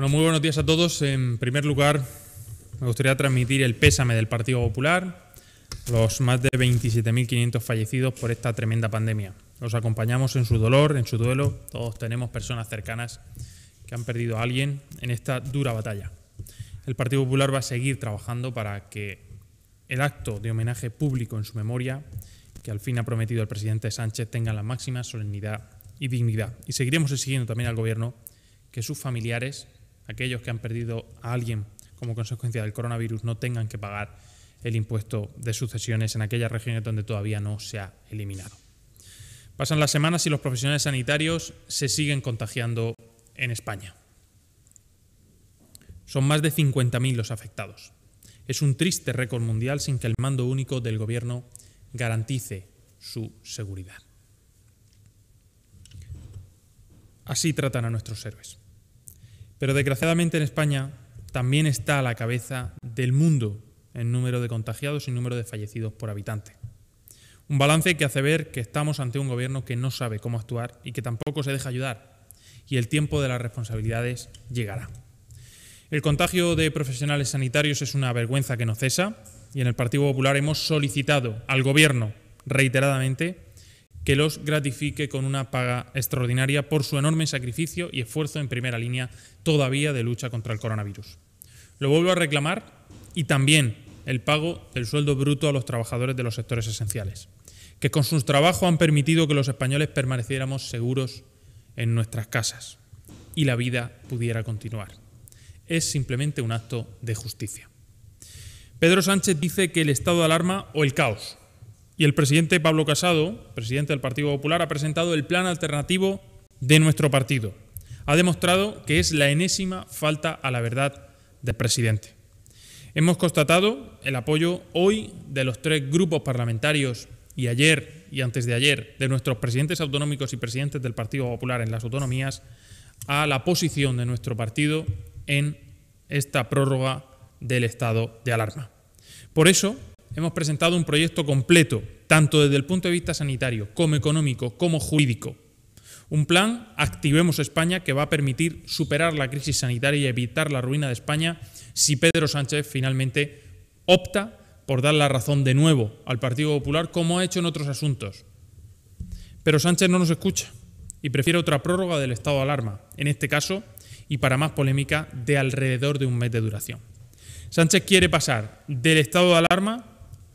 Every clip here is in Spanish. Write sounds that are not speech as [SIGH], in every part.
Bueno, muy buenos días a todos. En primer lugar, me gustaría transmitir el pésame del Partido Popular los más de 27.500 fallecidos por esta tremenda pandemia. Los acompañamos en su dolor, en su duelo. Todos tenemos personas cercanas que han perdido a alguien en esta dura batalla. El Partido Popular va a seguir trabajando para que el acto de homenaje público en su memoria, que al fin ha prometido el presidente Sánchez, tenga la máxima solemnidad y dignidad. Y seguiremos exigiendo también al Gobierno que sus familiares aquellos que han perdido a alguien como consecuencia del coronavirus no tengan que pagar el impuesto de sucesiones en aquellas regiones donde todavía no se ha eliminado. Pasan las semanas y los profesionales sanitarios se siguen contagiando en España. Son más de 50.000 los afectados. Es un triste récord mundial sin que el mando único del gobierno garantice su seguridad. Así tratan a nuestros héroes. Pero desgraciadamente en España también está a la cabeza del mundo en número de contagiados y número de fallecidos por habitante. Un balance que hace ver que estamos ante un gobierno que no sabe cómo actuar y que tampoco se deja ayudar, y el tiempo de las responsabilidades llegará. El contagio de profesionales sanitarios es una vergüenza que no cesa, y en el Partido Popular hemos solicitado al gobierno reiteradamente que los gratifique con una paga extraordinaria por su enorme sacrificio y esfuerzo en primera línea todavía de lucha contra el coronavirus. Lo vuelvo a reclamar y también el pago del sueldo bruto a los trabajadores de los sectores esenciales, que con sus trabajos han permitido que los españoles permaneciéramos seguros en nuestras casas y la vida pudiera continuar. Es simplemente un acto de justicia. Pedro Sánchez dice que el estado de alarma o el caos y el presidente Pablo Casado, presidente del Partido Popular, ha presentado el plan alternativo de nuestro partido. Ha demostrado que es la enésima falta a la verdad del presidente. Hemos constatado el apoyo hoy de los tres grupos parlamentarios y ayer y antes de ayer de nuestros presidentes autonómicos y presidentes del Partido Popular en las autonomías a la posición de nuestro partido en esta prórroga del estado de alarma. Por eso, hemos presentado un proyecto completo, tanto desde el punto de vista sanitario, como económico, como jurídico. Un plan, Activemos España, que va a permitir superar la crisis sanitaria y evitar la ruina de España si Pedro Sánchez finalmente opta por dar la razón de nuevo al Partido Popular, como ha hecho en otros asuntos. Pero Sánchez no nos escucha y prefiere otra prórroga del estado de alarma, en este caso, y para más polémica, de alrededor de un mes de duración. Sánchez quiere pasar del estado de alarma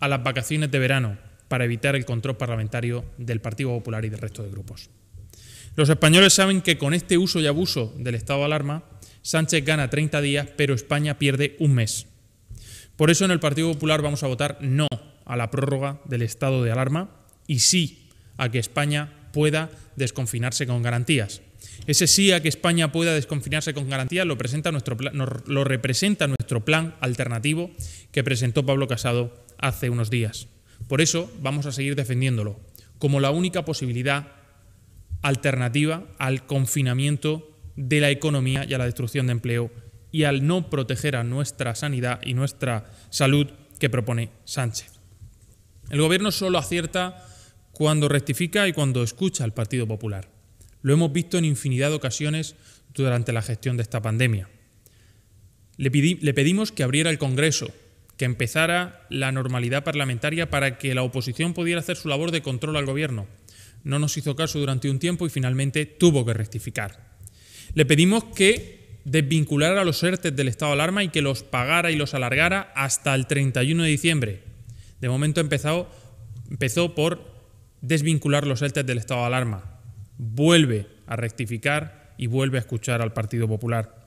a las vacaciones de verano para evitar el control parlamentario del Partido Popular y del resto de grupos. Los españoles saben que con este uso y abuso del estado de alarma, Sánchez gana 30 días, pero España pierde un mes. Por eso en el Partido Popular vamos a votar no a la prórroga del estado de alarma y sí a que España pueda desconfinarse con garantías. Ese sí a que España pueda desconfinarse con garantías lo, presenta nuestro, lo representa nuestro plan alternativo que presentó Pablo Casado hace unos días. Por eso vamos a seguir defendiéndolo como la única posibilidad alternativa al confinamiento de la economía y a la destrucción de empleo y al no proteger a nuestra sanidad y nuestra salud que propone Sánchez. El gobierno solo acierta cuando rectifica y cuando escucha al Partido Popular. Lo hemos visto en infinidad de ocasiones durante la gestión de esta pandemia. Le, le pedimos que abriera el Congreso que empezara la normalidad parlamentaria para que la oposición pudiera hacer su labor de control al gobierno. No nos hizo caso durante un tiempo y finalmente tuvo que rectificar. Le pedimos que desvinculara los ERTES del estado de alarma y que los pagara y los alargara hasta el 31 de diciembre. De momento empezó por desvincular los ERTES del estado de alarma. Vuelve a rectificar y vuelve a escuchar al Partido Popular.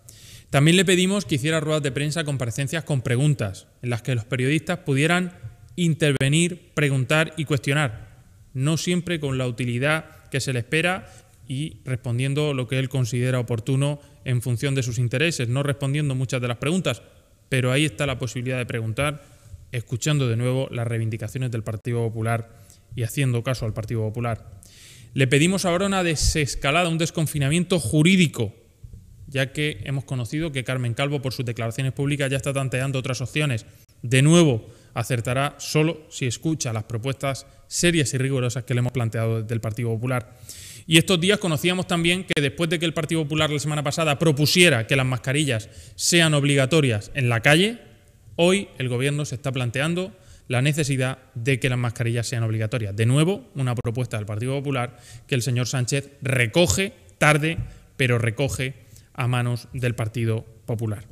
También le pedimos que hiciera ruedas de prensa, comparecencias con preguntas, en las que los periodistas pudieran intervenir, preguntar y cuestionar, no siempre con la utilidad que se le espera y respondiendo lo que él considera oportuno en función de sus intereses, no respondiendo muchas de las preguntas, pero ahí está la posibilidad de preguntar, escuchando de nuevo las reivindicaciones del Partido Popular y haciendo caso al Partido Popular. Le pedimos ahora una desescalada, un desconfinamiento jurídico ya que hemos conocido que Carmen Calvo, por sus declaraciones públicas, ya está tanteando otras opciones. De nuevo, acertará solo si escucha las propuestas serias y rigurosas que le hemos planteado desde el Partido Popular. Y estos días conocíamos también que después de que el Partido Popular la semana pasada propusiera que las mascarillas sean obligatorias en la calle, hoy el Gobierno se está planteando la necesidad de que las mascarillas sean obligatorias. De nuevo, una propuesta del Partido Popular que el señor Sánchez recoge tarde, pero recoge a manos del Partido Popular.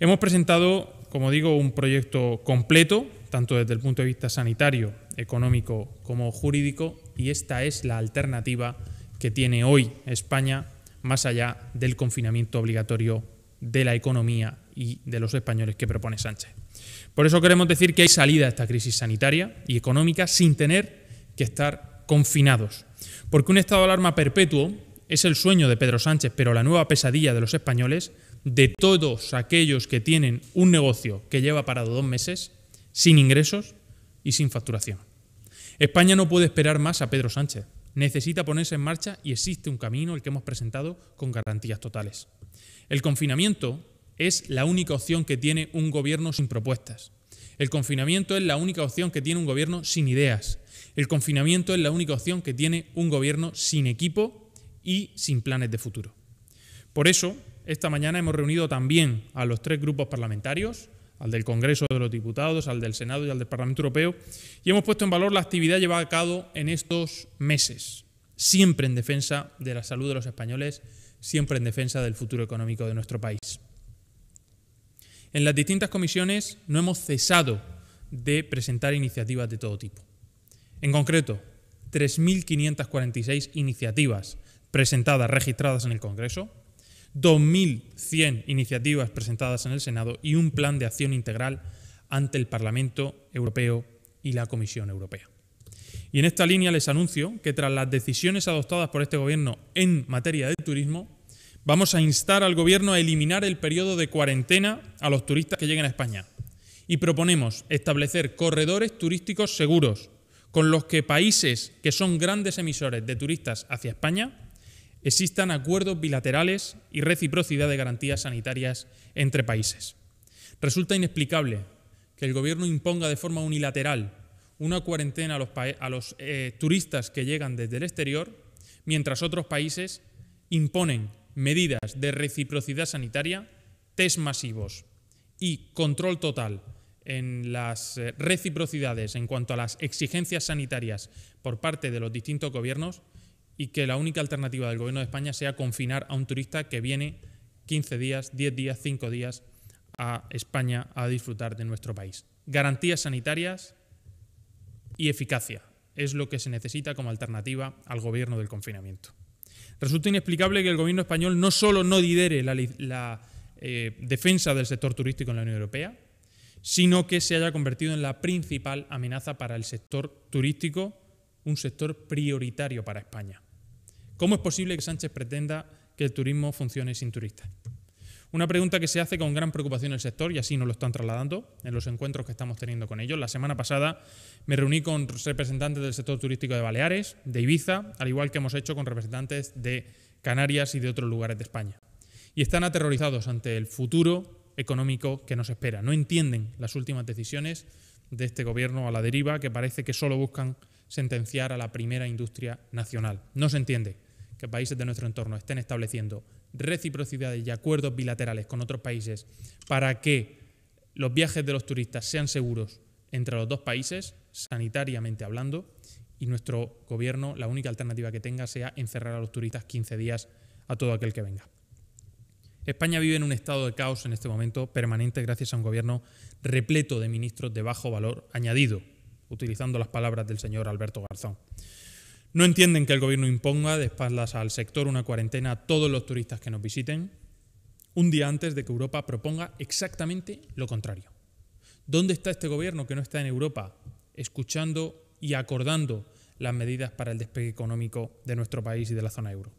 Hemos presentado, como digo, un proyecto completo, tanto desde el punto de vista sanitario, económico como jurídico, y esta es la alternativa que tiene hoy España más allá del confinamiento obligatorio de la economía y de los españoles que propone Sánchez. Por eso queremos decir que hay salida a esta crisis sanitaria y económica sin tener que estar confinados, porque un estado de alarma perpetuo es el sueño de Pedro Sánchez, pero la nueva pesadilla de los españoles, de todos aquellos que tienen un negocio que lleva parado dos meses, sin ingresos y sin facturación. España no puede esperar más a Pedro Sánchez. Necesita ponerse en marcha y existe un camino, el que hemos presentado, con garantías totales. El confinamiento es la única opción que tiene un gobierno sin propuestas. El confinamiento es la única opción que tiene un gobierno sin ideas. El confinamiento es la única opción que tiene un gobierno sin equipo y sin planes de futuro. Por eso, esta mañana hemos reunido también a los tres grupos parlamentarios, al del Congreso de los Diputados, al del Senado y al del Parlamento Europeo, y hemos puesto en valor la actividad llevada a cabo en estos meses, siempre en defensa de la salud de los españoles, siempre en defensa del futuro económico de nuestro país. En las distintas comisiones no hemos cesado de presentar iniciativas de todo tipo. En concreto, 3.546 iniciativas presentadas, registradas en el Congreso, 2.100 iniciativas presentadas en el Senado y un plan de acción integral ante el Parlamento Europeo y la Comisión Europea. Y en esta línea les anuncio que tras las decisiones adoptadas por este Gobierno en materia de turismo, vamos a instar al Gobierno a eliminar el periodo de cuarentena a los turistas que lleguen a España. Y proponemos establecer corredores turísticos seguros, con los que países que son grandes emisores de turistas hacia España existan acuerdos bilaterales y reciprocidad de garantías sanitarias entre países. Resulta inexplicable que el Gobierno imponga de forma unilateral una cuarentena a los, eh, turistas que llegan desde el exterior, mientras otros países imponen medidas de reciprocidad sanitaria, test masivos y control total en las eh, reciprocidades en cuanto a las exigencias sanitarias por parte de los distintos gobiernos y que la única alternativa del gobierno de España sea confinar a un turista que viene 15 días, 10 días, 5 días a España a disfrutar de nuestro país. Garantías sanitarias y eficacia es lo que se necesita como alternativa al gobierno del confinamiento. Resulta inexplicable que el gobierno español no solo no lidere la, eh, defensa del sector turístico en la Unión Europea, sino que se haya convertido en la principal amenaza para el sector turístico, un sector prioritario para España. ¿Cómo es posible que Sánchez pretenda que el turismo funcione sin turistas? Una pregunta que se hace con gran preocupación el sector y así nos lo están trasladando en los encuentros que estamos teniendo con ellos. La semana pasada me reuní con representantes del sector turístico de Baleares, de Ibiza, al igual que hemos hecho con representantes de Canarias y de otros lugares de España. Y están aterrorizados ante el futuro económico que nos espera. No entienden las últimas decisiones de este gobierno a la deriva que parece que solo buscan sentenciar a la primera industria nacional. No se entiende que países de nuestro entorno estén estableciendo reciprocidades y acuerdos bilaterales con otros países para que los viajes de los turistas sean seguros entre los dos países, sanitariamente hablando, y nuestro gobierno la única alternativa que tenga sea encerrar a los turistas 15 días a todo aquel que venga. España vive en un estado de caos en este momento permanente gracias a un gobierno repleto de ministros de bajo valor añadido, utilizando las palabras del señor Alberto Garzón. No entienden que el gobierno imponga de espaldas al sector una cuarentena a todos los turistas que nos visiten, un día antes de que Europa proponga exactamente lo contrario. ¿Dónde está este gobierno que no está en Europa escuchando y acordando las medidas para el despegue económico de nuestro país y de la zona euro?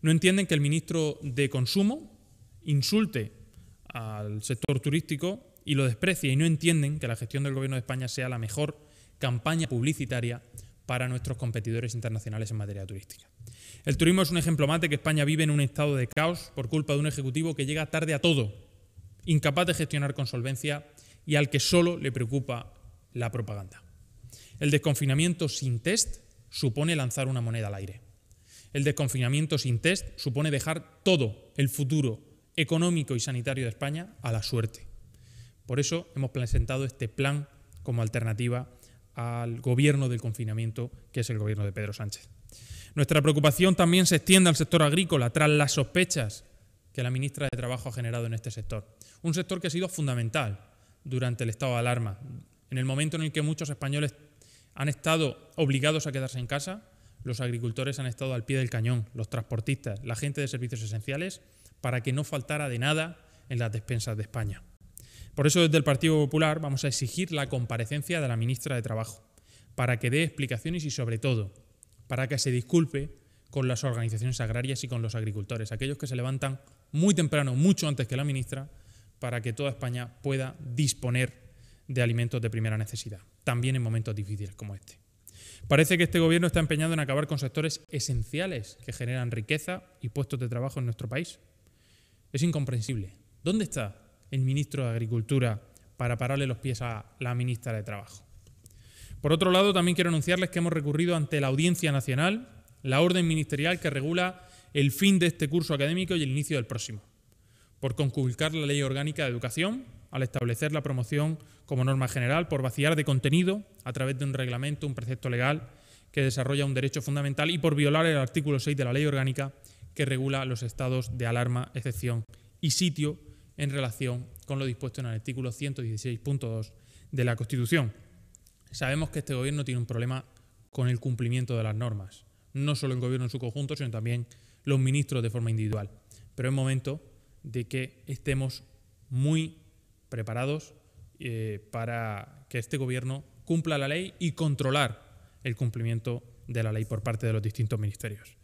No entienden que el ministro de Consumo insulte al sector turístico y lo desprecie y no entienden que la gestión del gobierno de España sea la mejor campaña publicitaria para nuestros competidores internacionales en materia turística. El turismo es un ejemplo más de que España vive en un estado de caos por culpa de un ejecutivo que llega tarde a todo, incapaz de gestionar con solvencia y al que solo le preocupa la propaganda. El desconfinamiento sin test supone lanzar una moneda al aire. El desconfinamiento sin test supone dejar todo el futuro económico y sanitario de España a la suerte. Por eso hemos presentado este plan como alternativa al gobierno del confinamiento, que es el gobierno de Pedro Sánchez. Nuestra preocupación también se extiende al sector agrícola tras las sospechas que la ministra de Trabajo ha generado en este sector. Un sector que ha sido fundamental durante el estado de alarma. En el momento en el que muchos españoles han estado obligados a quedarse en casa, los agricultores han estado al pie del cañón, los transportistas, la gente de servicios esenciales, para que no faltara de nada en las despensas de España. Por eso desde el Partido Popular vamos a exigir la comparecencia de la ministra de Trabajo, para que dé explicaciones y sobre todo, para que se disculpe con las organizaciones agrarias y con los agricultores, aquellos que se levantan muy temprano, mucho antes que la ministra, para que toda España pueda disponer de alimentos de primera necesidad, también en momentos difíciles como este. Parece que este gobierno está empeñado en acabar con sectores esenciales que generan riqueza y puestos de trabajo en nuestro país. Es incomprensible. ¿Dónde está el ministro de Agricultura para pararle los pies a la ministra de Trabajo. Por otro lado, también quiero anunciarles que hemos recurrido ante la Audiencia Nacional la orden ministerial que regula el fin de este curso académico y el inicio del próximo, por conculcar la Ley Orgánica de Educación al establecer la promoción como norma general, por vaciar de contenido a través de un reglamento, un precepto legal que desarrolla un derecho fundamental y por violar el artículo 6 de la Ley Orgánica que regula los estados de alarma, excepción y sitio en relación con lo dispuesto en el artículo 116.2 de la Constitución. Sabemos que este gobierno tiene un problema con el cumplimiento de las normas, no solo el gobierno en su conjunto, sino también los ministros de forma individual. Pero es momento de que estemos muy preparados eh, para que este gobierno cumpla la ley y controlar el cumplimiento de la ley por parte de los distintos ministerios.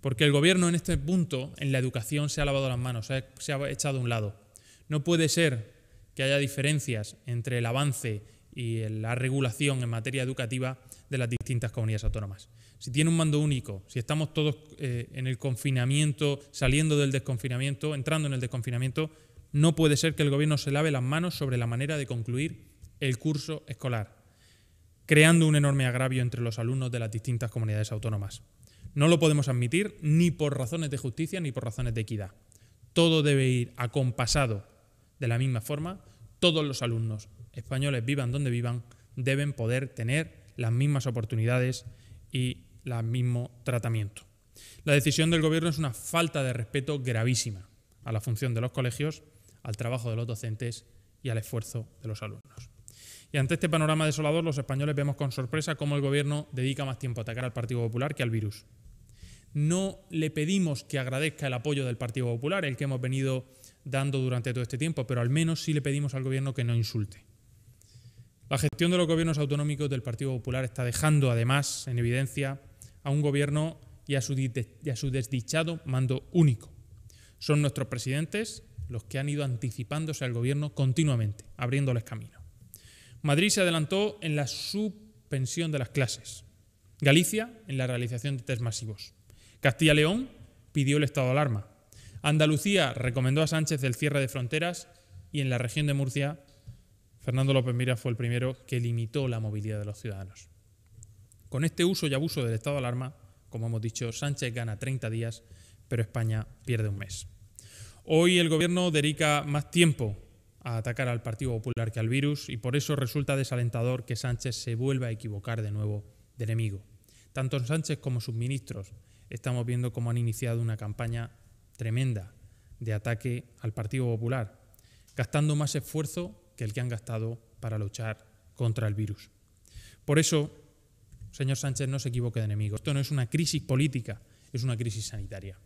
Porque el gobierno en este punto, en la educación, se ha lavado las manos, se ha echado a un lado. No puede ser que haya diferencias entre el avance y la regulación en materia educativa de las distintas comunidades autónomas. Si tiene un mando único, si estamos todos eh, en el confinamiento, saliendo del desconfinamiento, entrando en el desconfinamiento, no puede ser que el gobierno se lave las manos sobre la manera de concluir el curso escolar, creando un enorme agravio entre los alumnos de las distintas comunidades autónomas. No lo podemos admitir ni por razones de justicia ni por razones de equidad. Todo debe ir acompasado de la misma forma, todos los alumnos españoles, vivan donde vivan, deben poder tener las mismas oportunidades y el mismo tratamiento. La decisión del Gobierno es una falta de respeto gravísima a la función de los colegios, al trabajo de los docentes y al esfuerzo de los alumnos. Y ante este panorama desolador, los españoles vemos con sorpresa cómo el Gobierno dedica más tiempo a atacar al Partido Popular que al virus. No le pedimos que agradezca el apoyo del Partido Popular, el que hemos venido dando durante todo este tiempo, pero al menos sí le pedimos al gobierno que no insulte. La gestión de los gobiernos autonómicos del Partido Popular está dejando, además, en evidencia a un gobierno y a su, su desdichado mando único. Son nuestros presidentes los que han ido anticipándose al gobierno continuamente, abriéndoles camino. Madrid se adelantó en la suspensión de las clases. Galicia en la realización de test masivos. Castilla-León pidió el estado de alarma. Andalucía recomendó a Sánchez el cierre de fronteras y en la región de Murcia, Fernando López Mira fue el primero que limitó la movilidad de los ciudadanos. Con este uso y abuso del estado de alarma, como hemos dicho, Sánchez gana 30 días, pero España pierde un mes. Hoy el gobierno dedica más tiempo a atacar al Partido Popular que al virus y por eso resulta desalentador que Sánchez se vuelva a equivocar de nuevo de enemigo. Tanto Sánchez como sus ministros estamos viendo cómo han iniciado una campaña tremenda de ataque al Partido Popular, gastando más esfuerzo que el que han gastado para luchar contra el virus. Por eso, señor Sánchez, no se equivoque de enemigo. Esto no es una crisis política, es una crisis sanitaria.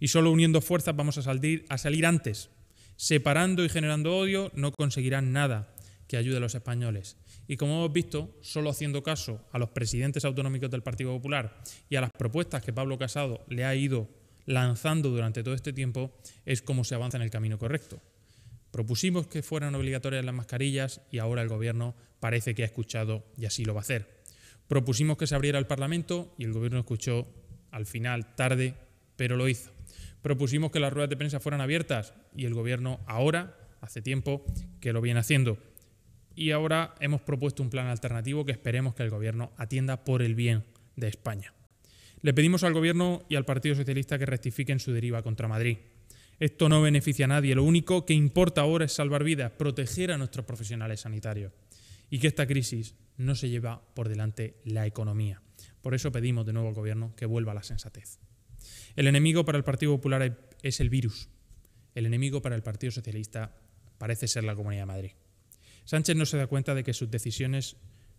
Y solo uniendo fuerzas vamos a salir, a salir antes. Separando y generando odio no conseguirán nada que ayude a los españoles. Y como hemos visto, solo haciendo caso a los presidentes autonómicos del Partido Popular y a las propuestas que Pablo Casado le ha ido lanzando durante todo este tiempo es cómo se avanza en el camino correcto. Propusimos que fueran obligatorias las mascarillas y ahora el Gobierno parece que ha escuchado y así lo va a hacer. Propusimos que se abriera el Parlamento y el Gobierno escuchó al final tarde, pero lo hizo. Propusimos que las ruedas de prensa fueran abiertas y el Gobierno ahora, hace tiempo, que lo viene haciendo. Y ahora hemos propuesto un plan alternativo que esperemos que el Gobierno atienda por el bien de España. Le pedimos al Gobierno y al Partido Socialista que rectifiquen su deriva contra Madrid. Esto no beneficia a nadie, lo único que importa ahora es salvar vidas, proteger a nuestros profesionales sanitarios y que esta crisis no se lleva por delante la economía. Por eso pedimos de nuevo al Gobierno que vuelva a la sensatez. El enemigo para el Partido Popular es el virus. El enemigo para el Partido Socialista parece ser la Comunidad de Madrid. Sánchez no se da cuenta de que sus decisiones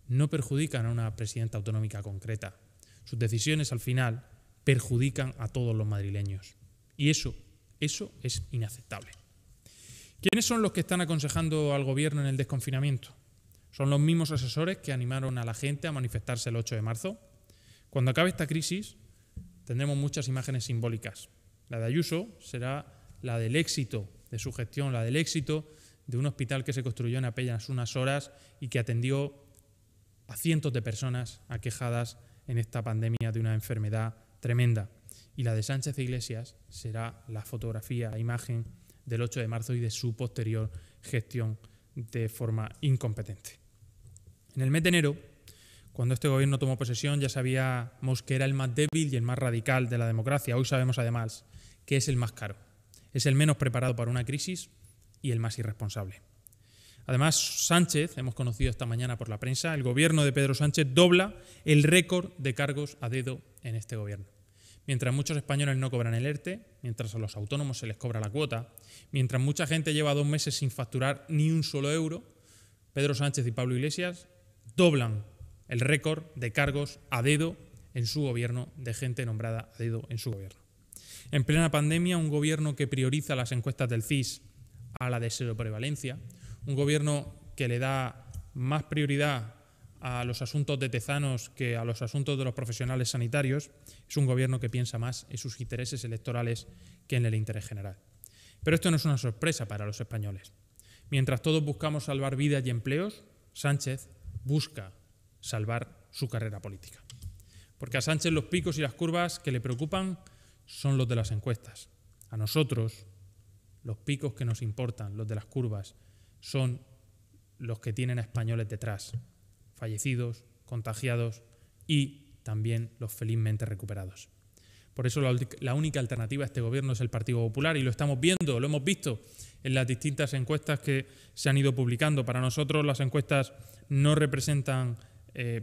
no perjudican a una presidenta autonómica concreta, sus decisiones al final perjudican a todos los madrileños. Y eso, eso es inaceptable. ¿Quiénes son los que están aconsejando al gobierno en el desconfinamiento? ¿Son los mismos asesores que animaron a la gente a manifestarse el 8 de marzo? Cuando acabe esta crisis, tendremos muchas imágenes simbólicas. La de Ayuso será la del éxito de su gestión, la del éxito de un hospital que se construyó en apenas unas horas y que atendió a cientos de personas aquejadas en esta pandemia de una enfermedad tremenda. Y la de Sánchez e Iglesias será la fotografía, la imagen del 8 de marzo y de su posterior gestión de forma incompetente. En el mes de enero, cuando este gobierno tomó posesión, ya sabíamos que era el más débil y el más radical de la democracia. Hoy sabemos además que es el más caro, es el menos preparado para una crisis y el más irresponsable. Además, Sánchez, hemos conocido esta mañana por la prensa, el gobierno de Pedro Sánchez dobla el récord de cargos a dedo en este gobierno. Mientras muchos españoles no cobran el ERTE, mientras a los autónomos se les cobra la cuota, mientras mucha gente lleva dos meses sin facturar ni un solo euro, Pedro Sánchez y Pablo Iglesias doblan el récord de cargos a dedo en su gobierno, de gente nombrada a dedo en su gobierno. En plena pandemia, un gobierno que prioriza las encuestas del CIS a la de prevalencia un gobierno que le da más prioridad a los asuntos de tezanos que a los asuntos de los profesionales sanitarios, es un gobierno que piensa más en sus intereses electorales que en el interés general. Pero esto no es una sorpresa para los españoles. Mientras todos buscamos salvar vidas y empleos, Sánchez busca salvar su carrera política. Porque a Sánchez los picos y las curvas que le preocupan son los de las encuestas. A nosotros, los picos que nos importan, los de las curvas, son los que tienen a españoles detrás, fallecidos, contagiados y también los felizmente recuperados. Por eso la, única alternativa a este gobierno es el Partido Popular y lo estamos viendo, lo hemos visto en las distintas encuestas que se han ido publicando. Para nosotros las encuestas no representan eh,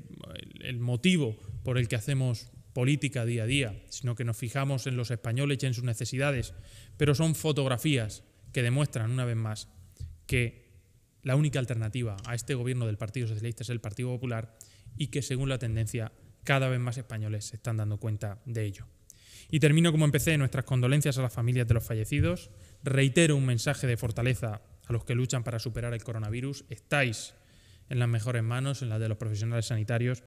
el motivo por el que hacemos política día a día, sino que nos fijamos en los españoles y en sus necesidades, pero son fotografías que demuestran una vez más que la única alternativa a este gobierno del Partido Socialista es el Partido Popular y que según la tendencia cada vez más españoles se están dando cuenta de ello. Y termino como empecé, nuestras condolencias a las familias de los fallecidos. Reitero un mensaje de fortaleza a los que luchan para superar el coronavirus. Estáis en las mejores manos, en las de los profesionales sanitarios,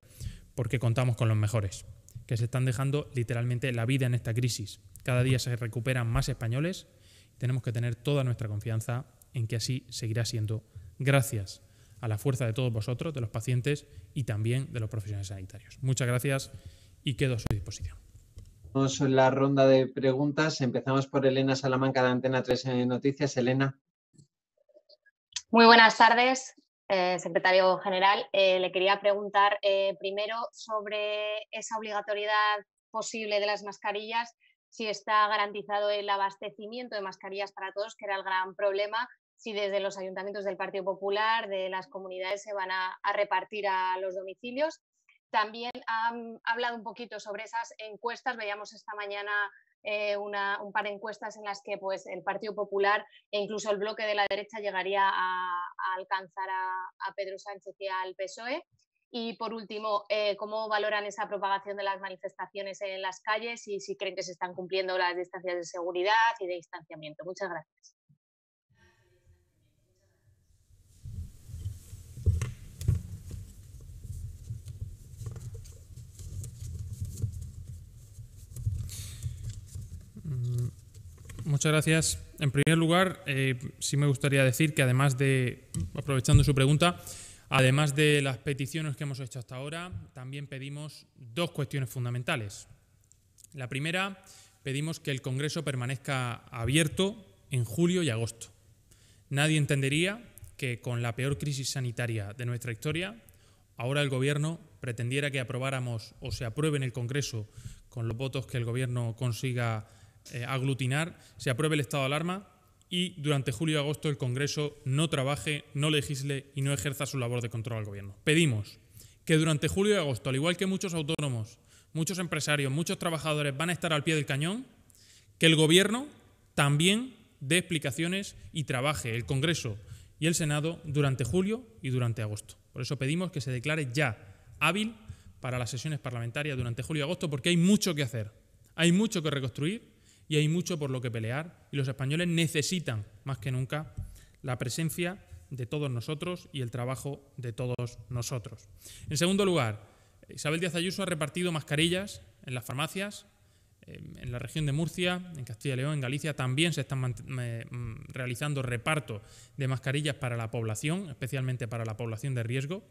porque contamos con los mejores, que se están dejando literalmente la vida en esta crisis. Cada día se recuperan más españoles. Tenemos que tener toda nuestra confianza en que así seguirá siendo gracias a la fuerza de todos vosotros, de los pacientes y también de los profesionales sanitarios. Muchas gracias y quedo a su disposición. Vamos en la ronda de preguntas. Empezamos por Elena Salamanca de Antena 3 Noticias. Elena. Muy buenas tardes, eh, secretario general. Eh, le quería preguntar eh, primero sobre esa obligatoriedad posible de las mascarillas si está garantizado el abastecimiento de mascarillas para todos, que era el gran problema, si desde los ayuntamientos del Partido Popular, de las comunidades, se van a, repartir a los domicilios. También han hablado un poquito sobre esas encuestas. Veíamos esta mañana eh, un par de encuestas en las que pues, el Partido Popular e incluso el bloque de la derecha llegaría a, alcanzar a, Pedro Sánchez y al PSOE. Y por último, eh, ¿cómo valoran esa propagación de las manifestaciones en las calles y si creen que se están cumpliendo las distancias de seguridad y de distanciamiento? Muchas gracias. Mm, muchas gracias. En primer lugar, eh, sí me gustaría decir que además de, aprovechando su pregunta, Además de las peticiones que hemos hecho hasta ahora, también pedimos dos cuestiones fundamentales. La primera, pedimos que el Congreso permanezca abierto en julio y agosto. Nadie entendería que con la peor crisis sanitaria de nuestra historia, ahora el Gobierno pretendiera que aprobáramos o se apruebe en el Congreso con los votos que el Gobierno consiga eh, aglutinar, se apruebe el estado de alarma y durante julio y agosto el Congreso no trabaje, no legisle y no ejerza su labor de control al Gobierno. Pedimos que durante julio y agosto, al igual que muchos autónomos, muchos empresarios, muchos trabajadores van a estar al pie del cañón, que el Gobierno también dé explicaciones y trabaje el Congreso y el Senado durante julio y durante agosto. Por eso pedimos que se declare ya hábil para las sesiones parlamentarias durante julio y agosto, porque hay mucho que hacer, hay mucho que reconstruir y hay mucho por lo que pelear y los españoles necesitan más que nunca la presencia de todos nosotros y el trabajo de todos nosotros. En segundo lugar, Isabel Díaz Ayuso ha repartido mascarillas en las farmacias, em, en la región de Murcia, en Castilla y León, en Galicia también se están mm, realizando reparto de mascarillas para la población, especialmente para la población de riesgo.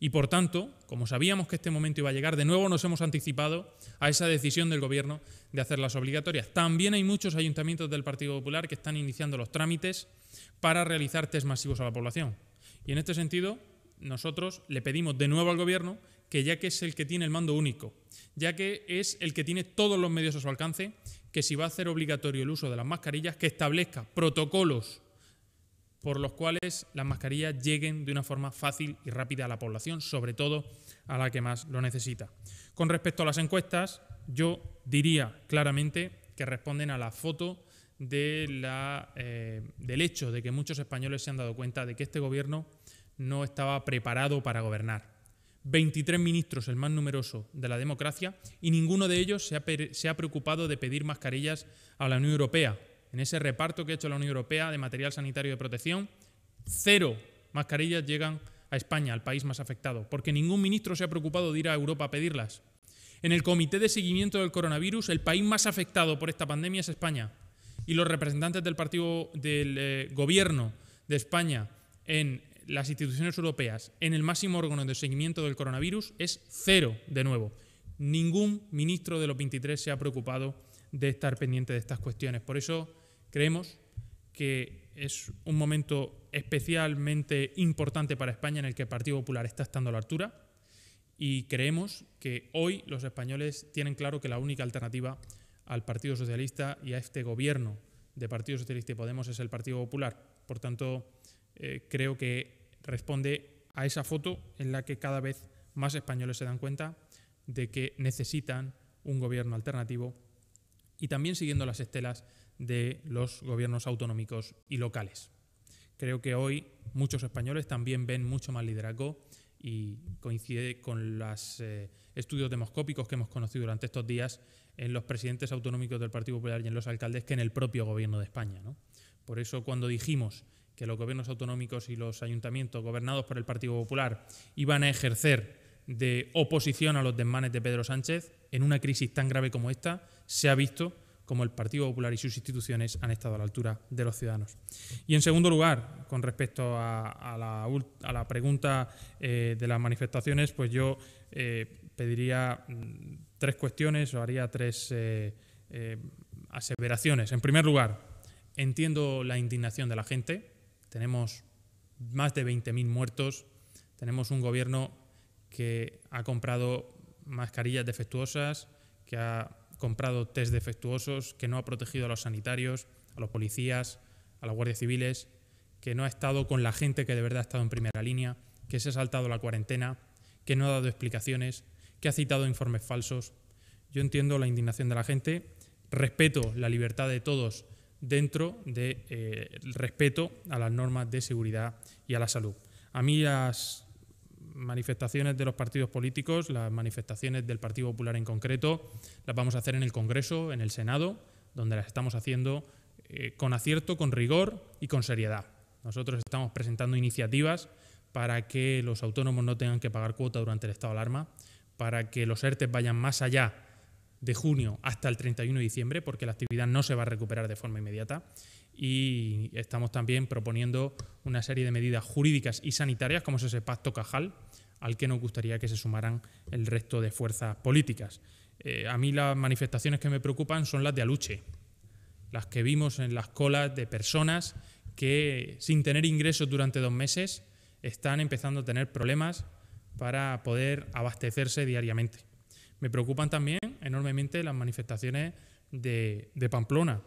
Y por tanto, como sabíamos que este momento iba a llegar, de nuevo nos hemos anticipado a esa decisión del Gobierno de hacerlas obligatorias. También hay muchos ayuntamientos del Partido Popular que están iniciando los trámites para realizar test masivos a la población. Y en este sentido, nosotros le pedimos de nuevo al Gobierno que ya que es el que tiene el mando único, ya que es el que tiene todos los medios a su alcance, que si va a hacer obligatorio el uso de las mascarillas, que establezca protocolos por los cuales las mascarillas lleguen de una forma fácil y rápida a la población, sobre todo a la que más lo necesita. Con respecto a las encuestas, yo diría claramente que responden a la foto eh, del hecho de que muchos españoles se han dado cuenta de que este gobierno no estaba preparado para gobernar. 23 ministros, el más numeroso de la democracia, y ninguno de ellos se ha preocupado de pedir mascarillas a la Unión Europea, en ese reparto que ha hecho la Unión Europea de material sanitario de protección, cero mascarillas llegan a España, al país más afectado, porque ningún ministro se ha preocupado de ir a Europa a pedirlas. En el Comité de Seguimiento del Coronavirus, el país más afectado por esta pandemia es España. Y los representantes del partido del eh, gobierno de España en las instituciones europeas, en el máximo órgano de seguimiento del coronavirus, es cero de nuevo. Ningún ministro de los 23 se ha preocupado de estar pendiente de estas cuestiones. Por eso Creemos que es un momento especialmente importante para España en el que el Partido Popular está estando a la altura y creemos que hoy los españoles tienen claro que la única alternativa al Partido Socialista y a este gobierno de Partido Socialista y Podemos es el Partido Popular. Por tanto, eh, creo que responde a esa foto en la que cada vez más españoles se dan cuenta de que necesitan un gobierno alternativo y también siguiendo las estelas de los gobiernos autonómicos y locales. Creo que hoy muchos españoles también ven mucho más liderazgo y coincide con los eh, estudios demoscópicos que hemos conocido durante estos días en los presidentes autonómicos del Partido Popular y en los alcaldes que en el propio gobierno de España. Por eso cuando dijimos que los gobiernos autonómicos y los ayuntamientos gobernados por el Partido Popular iban a ejercer de oposición a los desmanes de Pedro Sánchez, en una crisis tan grave como esta, se ha visto como el Partido Popular y sus instituciones han estado a la altura de los ciudadanos. Y en segundo lugar, con respecto a, la, pregunta eh, de las manifestaciones, pues yo eh, pediría mm, tres cuestiones o haría tres eh, aseveraciones. En primer lugar, entiendo la indignación de la gente. Tenemos más de 20.000 muertos. Tenemos un gobierno que ha comprado mascarillas defectuosas, que ha comprado test defectuosos, que no ha protegido a los sanitarios, a los policías, a las guardias civiles, que no ha estado con la gente que de verdad ha estado en primera línea, que se ha saltado la cuarentena, que no ha dado explicaciones, que ha citado informes falsos. Yo entiendo la indignación de la gente, respeto la libertad de todos dentro del de, eh, respeto a las normas de seguridad y a la salud. A mí las manifestaciones de los partidos políticos, las manifestaciones del Partido Popular en concreto, las vamos a hacer en el Congreso, en el Senado, donde las estamos haciendo eh, con acierto, con rigor y con seriedad. Nosotros estamos presentando iniciativas para que los autónomos no tengan que pagar cuota durante el estado de alarma, para que los ERTES vayan más allá de junio hasta el 31 de diciembre, porque la actividad no se va a recuperar de forma inmediata, y estamos también proponiendo una serie de medidas jurídicas y sanitarias, como es ese pacto Cajal, al que nos gustaría que se sumaran el resto de fuerzas políticas. Eh, a mí las manifestaciones que me preocupan son las de Aluche, las que vimos en las colas de personas que sin tener ingresos durante dos meses están empezando a tener problemas para poder abastecerse diariamente. Me preocupan también enormemente las manifestaciones de, Pamplona,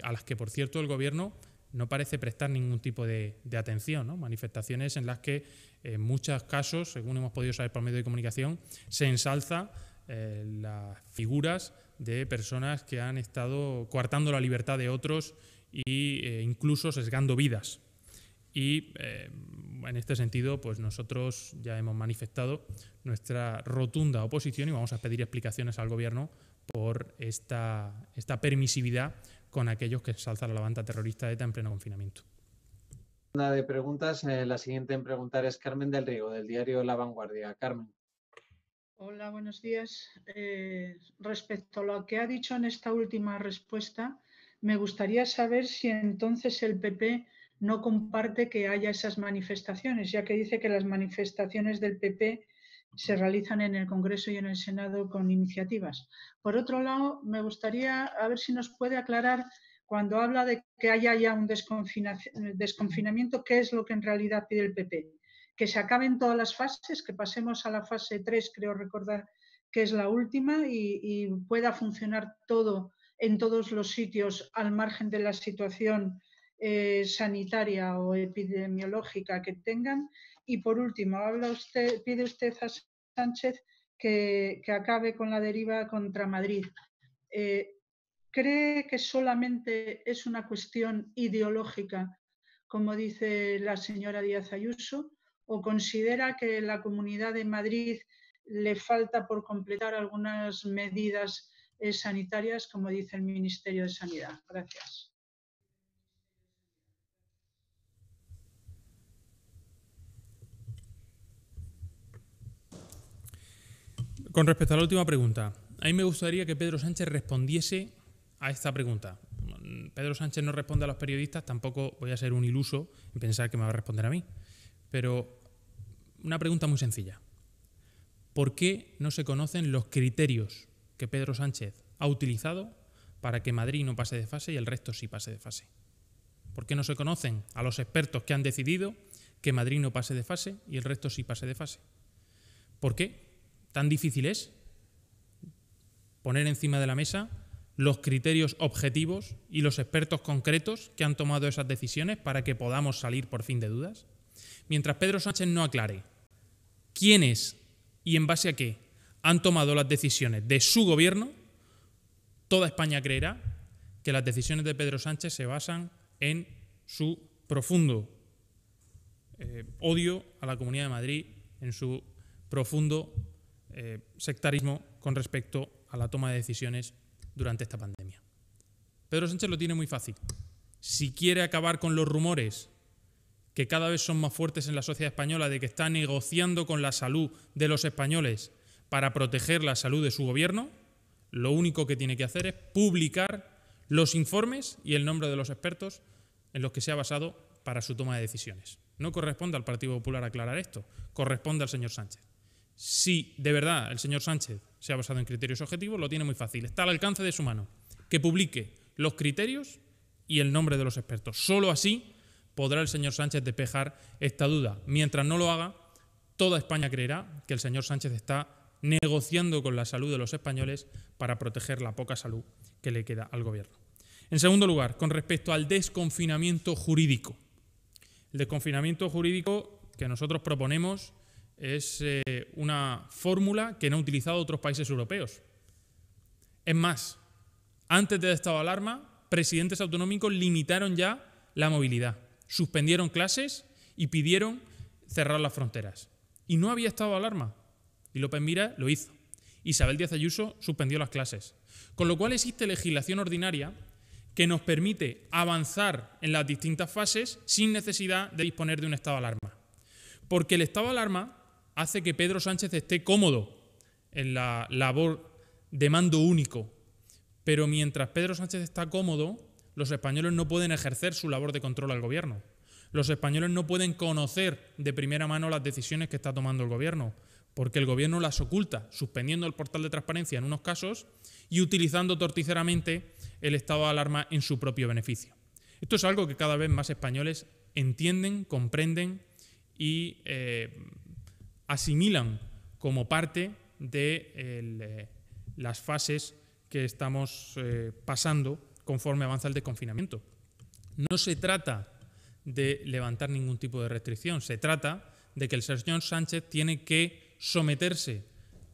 a las que, por cierto, el gobierno no parece prestar ningún tipo de, atención. Manifestaciones en las que, en muchos casos, según hemos podido saber por medio de comunicación, se ensalza eh, las figuras de personas que han estado coartando la libertad de otros e incluso sesgando vidas. Y eh, en este sentido, pues nosotros ya hemos manifestado nuestra rotunda oposición y vamos a pedir explicaciones al Gobierno por esta, esta permisividad con aquellos que a la banda terrorista ETA en pleno confinamiento. Una de preguntas, eh, la siguiente en preguntar es Carmen del Río, del diario La Vanguardia. Carmen. Hola, buenos días. Eh, respecto a lo que ha dicho en esta última respuesta, me gustaría saber si entonces el PP no comparte que haya esas manifestaciones, ya que dice que las manifestaciones del PP se realizan en el Congreso y en el Senado con iniciativas. Por otro lado, me gustaría a ver si nos puede aclarar cuando habla de que haya ya un desconfinamiento, qué es lo que en realidad pide el PP. Que se acaben todas las fases, que pasemos a la fase 3, creo recordar que es la última, y, pueda funcionar todo en todos los sitios al margen de la situación eh, sanitaria o epidemiológica que tengan y por último, habla usted, pide usted a Sánchez que, acabe con la deriva contra Madrid. Eh, ¿Cree que solamente es una cuestión ideológica, como dice la señora Díaz Ayuso, o considera que la Comunidad de Madrid le falta por completar algunas medidas eh, sanitarias, como dice el Ministerio de Sanidad? Gracias. Con respecto a la última pregunta, a mí me gustaría que Pedro Sánchez respondiese a esta pregunta. Pedro Sánchez no responde a los periodistas, tampoco voy a ser un iluso en pensar que me va a responder a mí. Pero una pregunta muy sencilla. ¿Por qué no se conocen los criterios que Pedro Sánchez ha utilizado para que Madrid no pase de fase y el resto sí pase de fase? ¿Por qué no se conocen a los expertos que han decidido que Madrid no pase de fase y el resto sí pase de fase? ¿Por qué? Tan difícil es poner encima de la mesa los criterios objetivos y los expertos concretos que han tomado esas decisiones para que podamos salir por fin de dudas? Mientras Pedro Sánchez no aclare quiénes y en base a qué han tomado las decisiones de su gobierno, toda España creerá que las decisiones de Pedro Sánchez se basan en su profundo eh, odio a la Comunidad de Madrid, en su profundo eh, sectarismo con respecto a la toma de decisiones durante esta pandemia. Pedro Sánchez lo tiene muy fácil. Si quiere acabar con los rumores que cada vez son más fuertes en la sociedad española de que está negociando con la salud de los españoles para proteger la salud de su gobierno, lo único que tiene que hacer es publicar los informes y el nombre de los expertos en los que se ha basado para su toma de decisiones. No corresponde al Partido Popular aclarar esto, corresponde al señor Sánchez. Si de verdad el señor Sánchez se ha basado en criterios objetivos, lo tiene muy fácil. Está al alcance de su mano. Que publique los criterios y el nombre de los expertos. Solo así podrá el señor Sánchez despejar esta duda. Mientras no lo haga, toda España creerá que el señor Sánchez está negociando con la salud de los españoles para proteger la poca salud que le queda al gobierno. En segundo lugar, con respecto al desconfinamiento jurídico. El desconfinamiento jurídico que nosotros proponemos es eh, una fórmula que no han utilizado otros países europeos. Es más, antes del estado de alarma, presidentes autonómicos limitaron ya la movilidad, suspendieron clases y pidieron cerrar las fronteras. Y no había estado de alarma. Y López Mira lo hizo. Isabel Díaz Ayuso suspendió las clases. Con lo cual existe legislación ordinaria que nos permite avanzar en las distintas fases sin necesidad de disponer de un estado de alarma. Porque el estado de alarma hace que Pedro Sánchez esté cómodo en la labor de mando único. Pero mientras Pedro Sánchez está cómodo, los españoles no pueden ejercer su labor de control al gobierno. Los españoles no pueden conocer de primera mano las decisiones que está tomando el gobierno, porque el gobierno las oculta, suspendiendo el portal de transparencia en unos casos y utilizando torticeramente el estado de alarma en su propio beneficio. Esto es algo que cada vez más españoles entienden, comprenden y eh, asimilan como parte de eh, las fases que estamos eh, pasando conforme avanza el desconfinamiento. No se trata de levantar ningún tipo de restricción, se trata de que el señor Sánchez tiene que someterse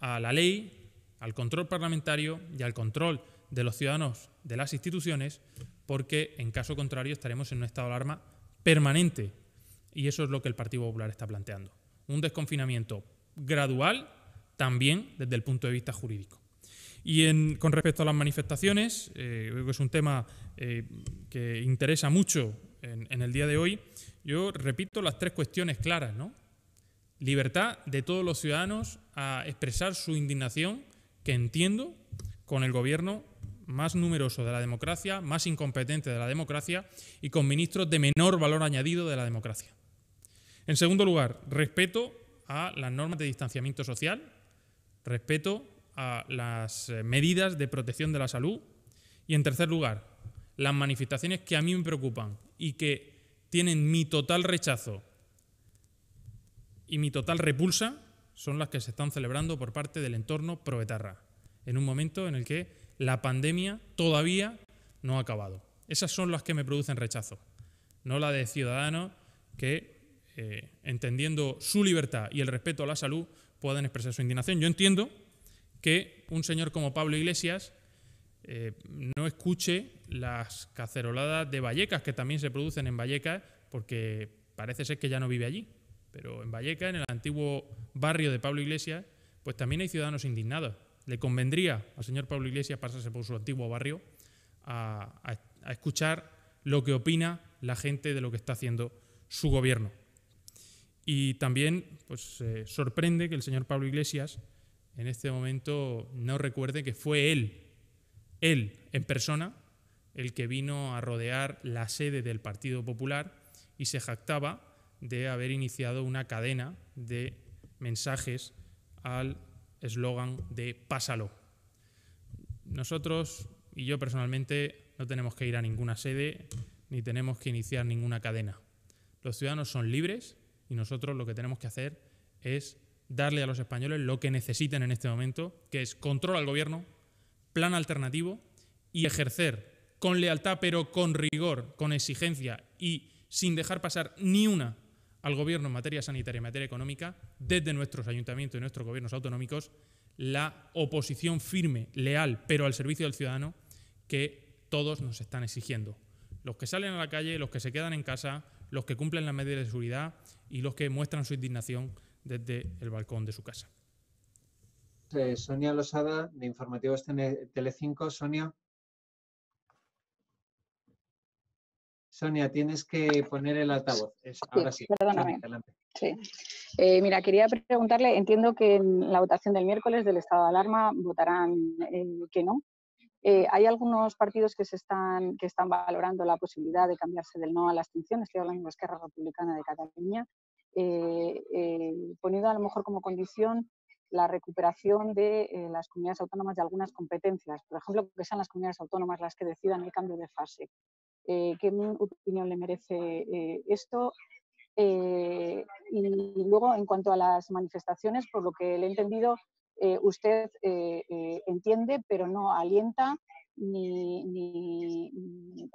a la ley, al control parlamentario y al control de los ciudadanos de las instituciones, porque en caso contrario estaremos en un estado de alarma permanente. Y eso es lo que el Partido Popular está planteando un desconfinamiento gradual también desde el punto de vista jurídico. Y con respecto a las manifestaciones, eh, que es un tema eh, que interesa mucho en, el día de hoy, yo repito las tres cuestiones claras. Libertad de todos los ciudadanos a expresar su indignación, que entiendo, con el gobierno más numeroso de la democracia, más incompetente de la democracia y con ministros de menor valor añadido de la democracia. En segundo lugar, respeto a las normas de distanciamiento social, respeto a las eh, medidas de protección de la salud y, en tercer lugar, las manifestaciones que a mí me preocupan y que tienen mi total rechazo y mi total repulsa son las que se están celebrando por parte del entorno proetarra, en un momento en el que la pandemia todavía no ha acabado. Esas son las que me producen rechazo, no la de ciudadanos que eh, entendiendo su libertad y el respeto a la salud, puedan expresar su indignación. Yo entiendo que un señor como Pablo Iglesias eh, no escuche las caceroladas de Vallecas, que también se producen en Vallecas, porque parece ser que ya no vive allí. Pero en Vallecas, en el antiguo barrio de Pablo Iglesias, pues también hay ciudadanos indignados. Le convendría al señor Pablo Iglesias pasarse por su antiguo barrio a escuchar lo que opina la gente de lo que está haciendo su gobierno. Y también pues, eh, sorprende que el señor Pablo Iglesias en este momento no recuerde que fue él, él en persona, el que vino a rodear la sede del Partido Popular y se jactaba de haber iniciado una cadena de mensajes al eslogan de Pásalo. Nosotros y yo personalmente no tenemos que ir a ninguna sede ni tenemos que iniciar ninguna cadena. Los ciudadanos son libres y nosotros lo que tenemos que hacer es darle a los españoles lo que necesitan en este momento, que es control al gobierno, plan alternativo y ejercer con lealtad, pero con rigor, con exigencia y sin dejar pasar ni una al gobierno en materia sanitaria y en materia económica, desde nuestros ayuntamientos y nuestros gobiernos autonómicos, la oposición firme, leal, pero al servicio del ciudadano que todos nos están exigiendo. Los que salen a la calle, los que se quedan en casa, los que cumplen la medida de seguridad y los que muestran su indignación desde el balcón de su casa. Sonia Losada, de Informativos Telecinco. Sonia. Sonia, tienes que poner el altavoz. ahora sí. Perdóname. Sí. Eh, mira, quería preguntarle, entiendo que en la votación del miércoles del estado de alarma votarán eh, que no, eh, hay algunos partidos que, se están, que están valorando la posibilidad de cambiarse del no a la abstención, estoy hablando de Esquerra Republicana de Cataluña, eh, eh, poniendo a lo mejor como condición la recuperación de las comunidades autónomas de algunas competencias, por ejemplo, que sean las comunidades autónomas las que decidan el cambio de fase. ¿Qué opinión le merece esto? y luego, en cuanto a las manifestaciones, por lo que le he entendido, eh, usted eh, eh, entiende, pero no alienta ni,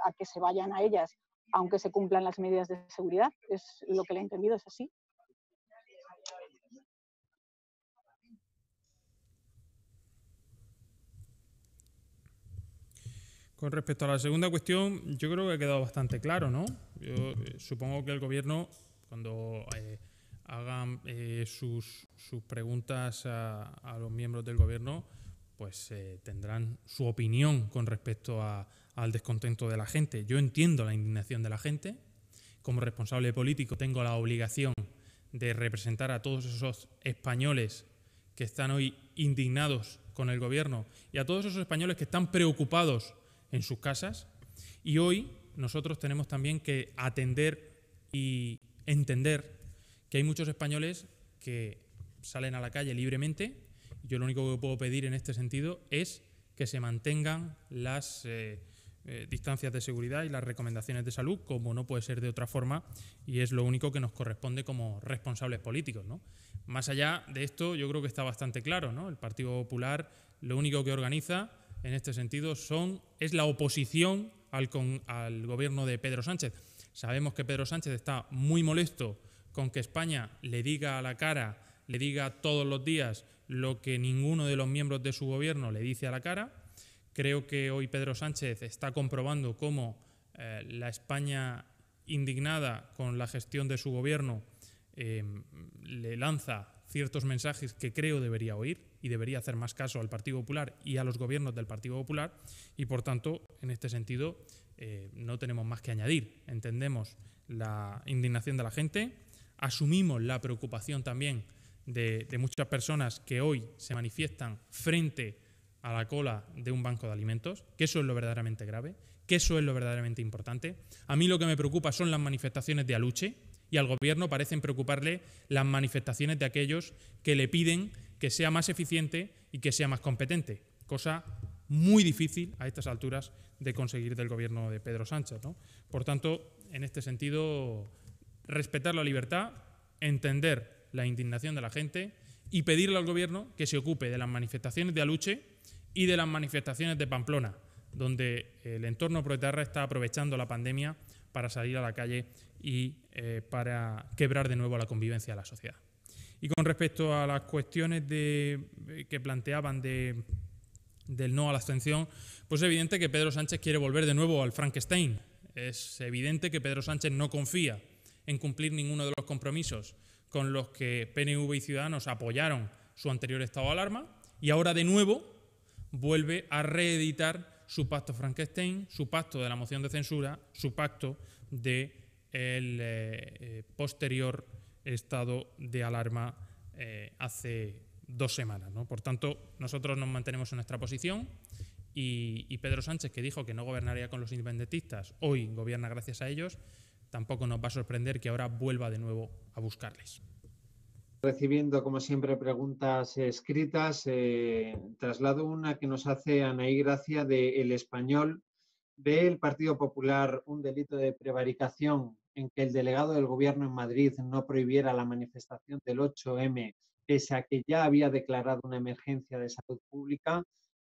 a que se vayan a ellas, aunque se cumplan las medidas de seguridad. Es lo que le he entendido, ¿es así? Con respecto a la segunda cuestión, yo creo que ha quedado bastante claro, ¿no? Yo supongo que el gobierno, cuando hagan eh, sus, preguntas a, los miembros del gobierno, pues eh, tendrán su opinión con respecto al descontento de la gente. Yo entiendo la indignación de la gente. Como responsable político tengo la obligación de representar a todos esos españoles que están hoy indignados con el gobierno y a todos esos españoles que están preocupados en sus casas. Y hoy nosotros tenemos también que atender y entender que hay muchos españoles que salen a la calle libremente. Yo lo único que puedo pedir en este sentido es que se mantengan las eh, eh, distancias de seguridad y las recomendaciones de salud, como no puede ser de otra forma, y es lo único que nos corresponde como responsables políticos. Más allá de esto, yo creo que está bastante claro. El Partido Popular lo único que organiza en este sentido son, es la oposición al gobierno de Pedro Sánchez. Sabemos que Pedro Sánchez está muy molesto con que España le diga a la cara, le diga todos los días lo que ninguno de los miembros de su gobierno le dice a la cara. Creo que hoy Pedro Sánchez está comprobando cómo eh, la España indignada con la gestión de su gobierno eh, le lanza ciertos mensajes que creo debería oír y debería hacer más caso al Partido Popular y a los gobiernos del Partido Popular y por tanto en este sentido eh, no tenemos más que añadir. Entendemos la indignación de la gente, Asumimos la preocupación también de, muchas personas que hoy se manifiestan frente a la cola de un banco de alimentos, que eso es lo verdaderamente grave, que eso es lo verdaderamente importante. A mí lo que me preocupa son las manifestaciones de Aluche y al gobierno parecen preocuparle las manifestaciones de aquellos que le piden que sea más eficiente y que sea más competente, cosa muy difícil a estas alturas de conseguir del gobierno de Pedro Sánchez. ¿no? Por tanto, en este sentido, respetar la libertad, entender la indignación de la gente y pedirle al gobierno que se ocupe de las manifestaciones de Aluche y de las manifestaciones de Pamplona, donde el entorno proetarra está aprovechando la pandemia para salir a la calle y eh, para quebrar de nuevo la convivencia de la sociedad. Y con respecto a las cuestiones eh, que planteaban del no a la abstención, pues es evidente que Pedro Sánchez quiere volver de nuevo al Frankenstein. Es evidente que Pedro Sánchez no confía en cumplir ninguno de los compromisos con los que PNV y Ciudadanos apoyaron su anterior estado de alarma y ahora de nuevo vuelve a reeditar su pacto Frankenstein, su pacto de la moción de censura, su pacto de el eh, eh, posterior estado de alarma eh, hace dos semanas. Por tanto, nosotros nos mantenemos en nuestra posición y, y Pedro Sánchez, que dijo que no gobernaría con los independentistas, hoy gobierna gracias a ellos tampoco nos va a sorprender que ahora vuelva de nuevo a buscarles. Recibiendo, como siempre, preguntas escritas, eh, traslado una que nos hace Anaí Gracia de El Español. ¿Ve el Partido Popular un delito de prevaricación en que el delegado del Gobierno en Madrid no prohibiera la manifestación del 8M, pese a que ya había declarado una emergencia de salud pública?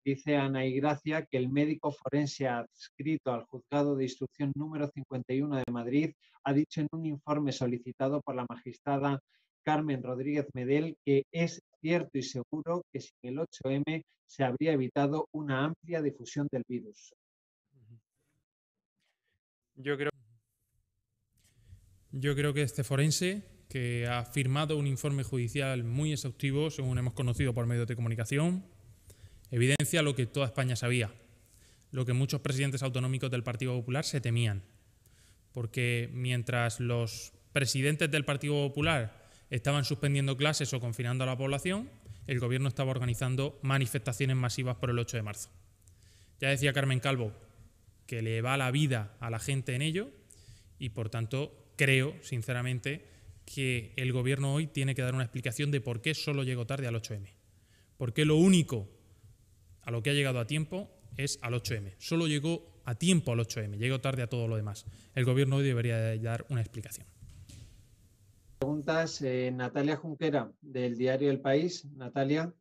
Dice Ana Gracia que el médico forense adscrito al juzgado de instrucción número 51 de Madrid ha dicho en un informe solicitado por la magistrada Carmen Rodríguez Medel que es cierto y seguro que sin el 8M se habría evitado una amplia difusión del virus. Yo creo, yo creo que este forense, que ha firmado un informe judicial muy exhaustivo, según hemos conocido por medios de comunicación, Evidencia lo que toda España sabía, lo que muchos presidentes autonómicos del Partido Popular se temían. Porque mientras los presidentes del Partido Popular estaban suspendiendo clases o confinando a la población, el gobierno estaba organizando manifestaciones masivas por el 8 de marzo. Ya decía Carmen Calvo que le va la vida a la gente en ello y por tanto creo, sinceramente, que el gobierno hoy tiene que dar una explicación de por qué solo llegó tarde al 8M. Porque lo único a lo que ha llegado a tiempo es al 8M. Solo llegó a tiempo al 8M, llegó tarde a todo lo demás. El gobierno hoy debería dar una explicación. Preguntas, eh, Natalia Junquera, del diario El País. Natalia.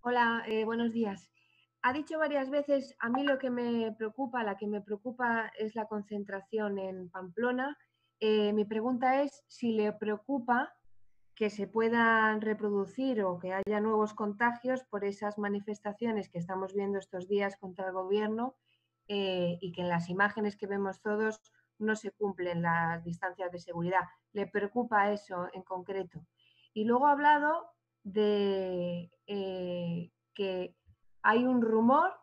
Hola, eh, buenos días. Ha dicho varias veces, a mí lo que me preocupa, la que me preocupa es la concentración en Pamplona. Eh, mi pregunta es si le preocupa que se puedan reproducir o que haya nuevos contagios por esas manifestaciones que estamos viendo estos días contra el gobierno eh, y que en las imágenes que vemos todos no se cumplen las distancias de seguridad. Le preocupa eso en concreto. Y luego ha hablado de eh, que hay un rumor,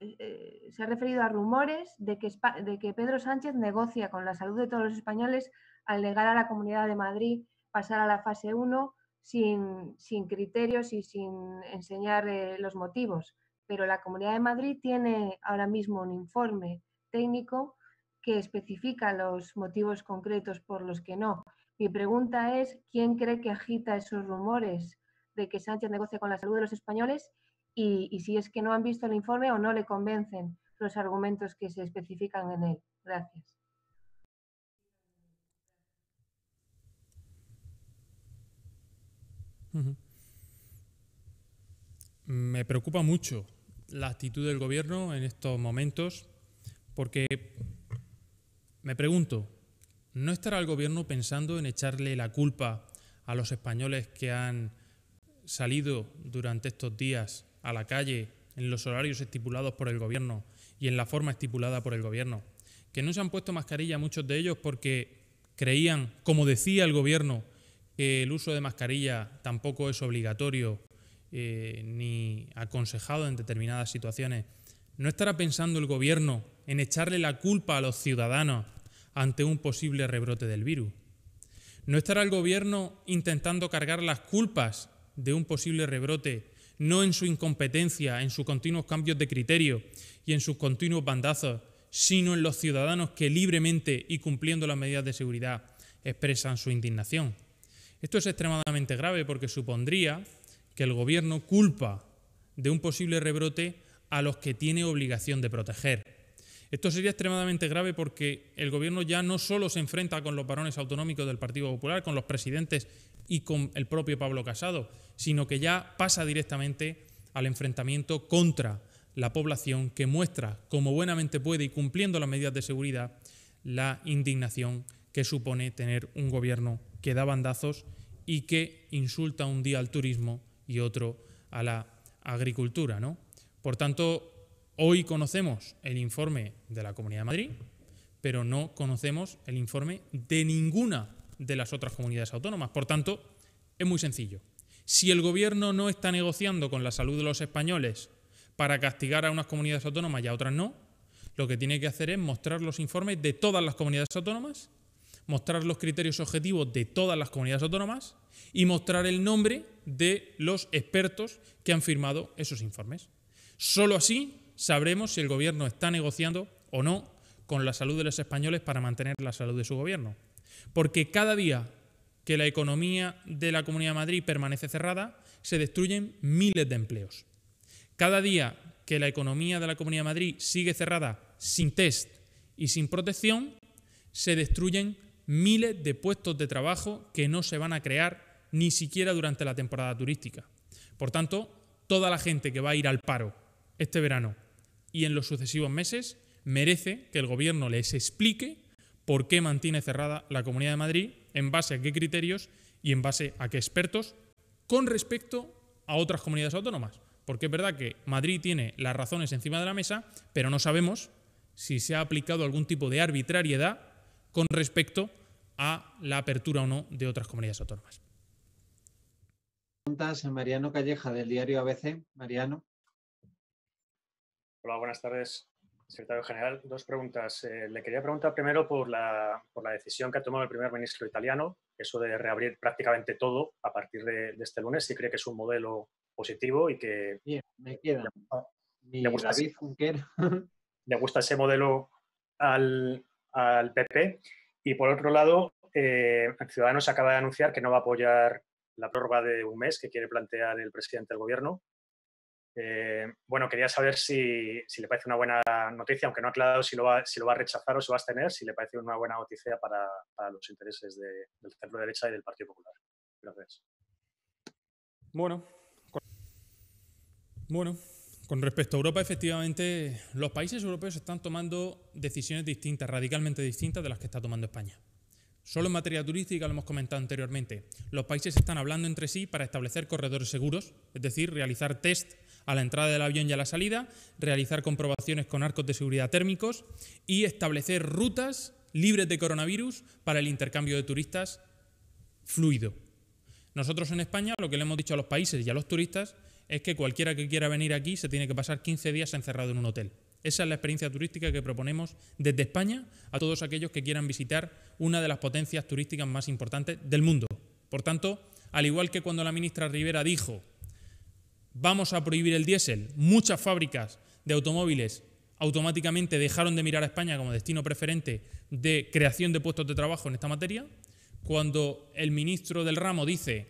eh, se ha referido a rumores de que, de que Pedro Sánchez negocia con la salud de todos los españoles al negar a la Comunidad de Madrid pasar a la fase 1 sin, sin criterios y sin enseñar eh, los motivos. Pero la Comunidad de Madrid tiene ahora mismo un informe técnico que especifica los motivos concretos por los que no. Mi pregunta es, ¿quién cree que agita esos rumores de que Sánchez negocia con la salud de los españoles? Y, y si es que no han visto el informe o no le convencen los argumentos que se especifican en él. Gracias. Me preocupa mucho la actitud del gobierno en estos momentos porque me pregunto, ¿no estará el gobierno pensando en echarle la culpa a los españoles que han salido durante estos días a la calle en los horarios estipulados por el gobierno y en la forma estipulada por el gobierno? Que no se han puesto mascarilla muchos de ellos porque creían, como decía el gobierno, que el uso de mascarilla tampoco es obligatorio eh, ni aconsejado en determinadas situaciones, ¿no estará pensando el gobierno en echarle la culpa a los ciudadanos ante un posible rebrote del virus? ¿No estará el gobierno intentando cargar las culpas de un posible rebrote, no en su incompetencia, en sus continuos cambios de criterio y en sus continuos bandazos, sino en los ciudadanos que libremente y cumpliendo las medidas de seguridad expresan su indignación? Esto es extremadamente grave porque supondría que el gobierno culpa de un posible rebrote a los que tiene obligación de proteger. Esto sería extremadamente grave porque el gobierno ya no solo se enfrenta con los varones autonómicos del Partido Popular, con los presidentes y con el propio Pablo Casado, sino que ya pasa directamente al enfrentamiento contra la población que muestra, como buenamente puede y cumpliendo las medidas de seguridad, la indignación que supone tener un gobierno que da bandazos y que insulta un día al turismo y otro a la agricultura. ¿no? Por tanto, hoy conocemos el informe de la Comunidad de Madrid, pero no conocemos el informe de ninguna de las otras comunidades autónomas. Por tanto, es muy sencillo. Si el gobierno no está negociando con la salud de los españoles para castigar a unas comunidades autónomas y a otras no, lo que tiene que hacer es mostrar los informes de todas las comunidades autónomas mostrar los criterios objetivos de todas las comunidades autónomas y mostrar el nombre de los expertos que han firmado esos informes. Solo así sabremos si el gobierno está negociando o no con la salud de los españoles para mantener la salud de su gobierno. Porque cada día que la economía de la Comunidad de Madrid permanece cerrada, se destruyen miles de empleos. Cada día que la economía de la Comunidad de Madrid sigue cerrada sin test y sin protección, se destruyen miles de puestos de trabajo que no se van a crear ni siquiera durante la temporada turística. Por tanto, toda la gente que va a ir al paro este verano y en los sucesivos meses merece que el gobierno les explique por qué mantiene cerrada la Comunidad de Madrid, en base a qué criterios y en base a qué expertos con respecto a otras comunidades autónomas. Porque es verdad que Madrid tiene las razones encima de la mesa, pero no sabemos si se ha aplicado algún tipo de arbitrariedad con respecto a la apertura o no de otras comunidades autónomas. Preguntas en Mariano Calleja del diario ABC. Mariano. Hola, buenas tardes, secretario general. Dos preguntas. Eh, le quería preguntar primero por la, decisión que ha tomado el primer ministro italiano, eso de reabrir prácticamente todo a partir de, este lunes, si cree que es un modelo positivo y que... Bien, me queda. Le gusta, [LAUGHS] le gusta ese modelo al, al PP. Y por otro lado, eh, Ciudadanos acaba de anunciar que no va a apoyar la prórroga de un mes que quiere plantear el presidente del gobierno. Eh, bueno, quería saber si, le parece una buena noticia, aunque no ha aclarado si lo va, si lo va a rechazar o se va a abstener, si le parece una buena noticia para, los intereses del centro derecha y del Partido Popular. Gracias. Bueno. Bueno, con respecto a Europa, efectivamente, los países europeos están tomando decisiones distintas, radicalmente distintas de las que está tomando España. Solo en materia turística, lo hemos comentado anteriormente, los países están hablando entre sí para establecer corredores seguros, es decir, realizar test a la entrada del avión y a la salida, realizar comprobaciones con arcos de seguridad térmicos y establecer rutas libres de coronavirus para el intercambio de turistas fluido. Nosotros en España lo que le hemos dicho a los países y a los turistas es que cualquiera que quiera venir aquí se tiene que pasar 15 días encerrado en un hotel. Esa es la experiencia turística que proponemos desde España a todos aquellos que quieran visitar una de las potencias turísticas más importantes del mundo. Por tanto, al igual que cuando la ministra Rivera dijo, vamos a prohibir el diésel, muchas fábricas de automóviles automáticamente dejaron de mirar a España como destino preferente de creación de puestos de trabajo en esta materia. Cuando el ministro del ramo dice,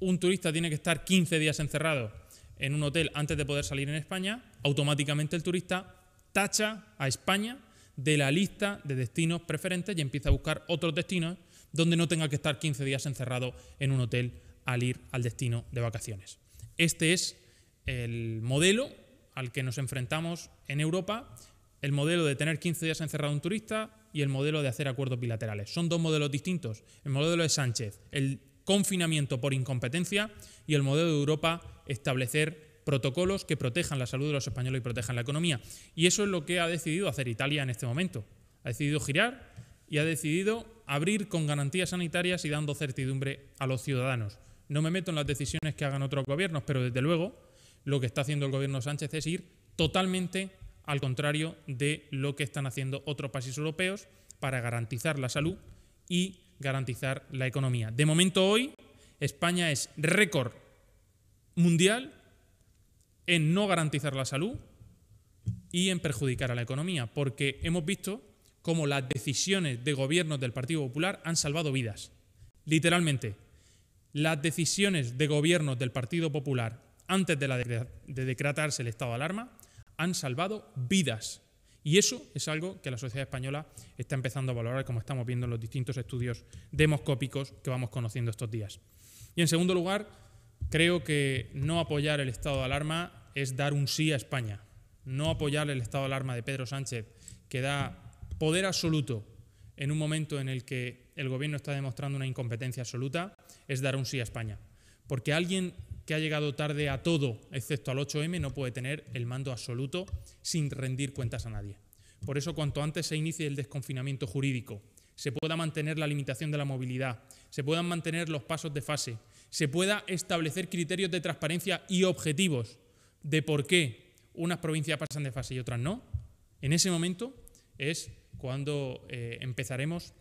un turista tiene que estar 15 días encerrado en un hotel antes de poder salir en España, automáticamente el turista tacha a España de la lista de destinos preferentes y empieza a buscar otros destinos donde no tenga que estar 15 días encerrado en un hotel al ir al destino de vacaciones. Este es el modelo al que nos enfrentamos en Europa, el modelo de tener 15 días encerrado un turista y el modelo de hacer acuerdos bilaterales. Son dos modelos distintos. El modelo de Sánchez, el confinamiento por incompetencia y el modelo de Europa establecer protocolos que protejan la salud de los españoles y protejan la economía. Y eso es lo que ha decidido hacer Italia en este momento. Ha decidido girar y ha decidido abrir con garantías sanitarias y dando certidumbre a los ciudadanos. No me meto en las decisiones que hagan otros gobiernos, pero desde luego lo que está haciendo el gobierno Sánchez es ir totalmente al contrario de lo que están haciendo otros países europeos para garantizar la salud y garantizar la economía. De momento hoy, España es récord mundial en no garantizar la salud y en perjudicar a la economía, porque hemos visto cómo las decisiones de gobiernos del Partido Popular han salvado vidas. Literalmente, las decisiones de gobiernos del Partido Popular antes de, decretarse el estado de alarma han salvado vidas. Y eso es algo que la sociedad española está empezando a valorar, como estamos viendo en los distintos estudios demoscópicos que vamos conociendo estos días. Y en segundo lugar, creo que no apoyar el estado de alarma es dar un sí a España. No apoyar el estado de alarma de Pedro Sánchez, que da poder absoluto en un momento en el que el gobierno está demostrando una incompetencia absoluta, es dar un sí a España. Porque alguien que ha llegado tarde a todo, excepto al 8M, no puede tener el mando absoluto sin rendir cuentas a nadie. Por eso, cuanto antes se inicie el desconfinamiento jurídico, se pueda mantener la limitación de la movilidad, se puedan mantener los pasos de fase, se pueda establecer criterios de transparencia y objetivos de por qué unas provincias pasan de fase y otras no, en ese momento es cuando eh, empezaremos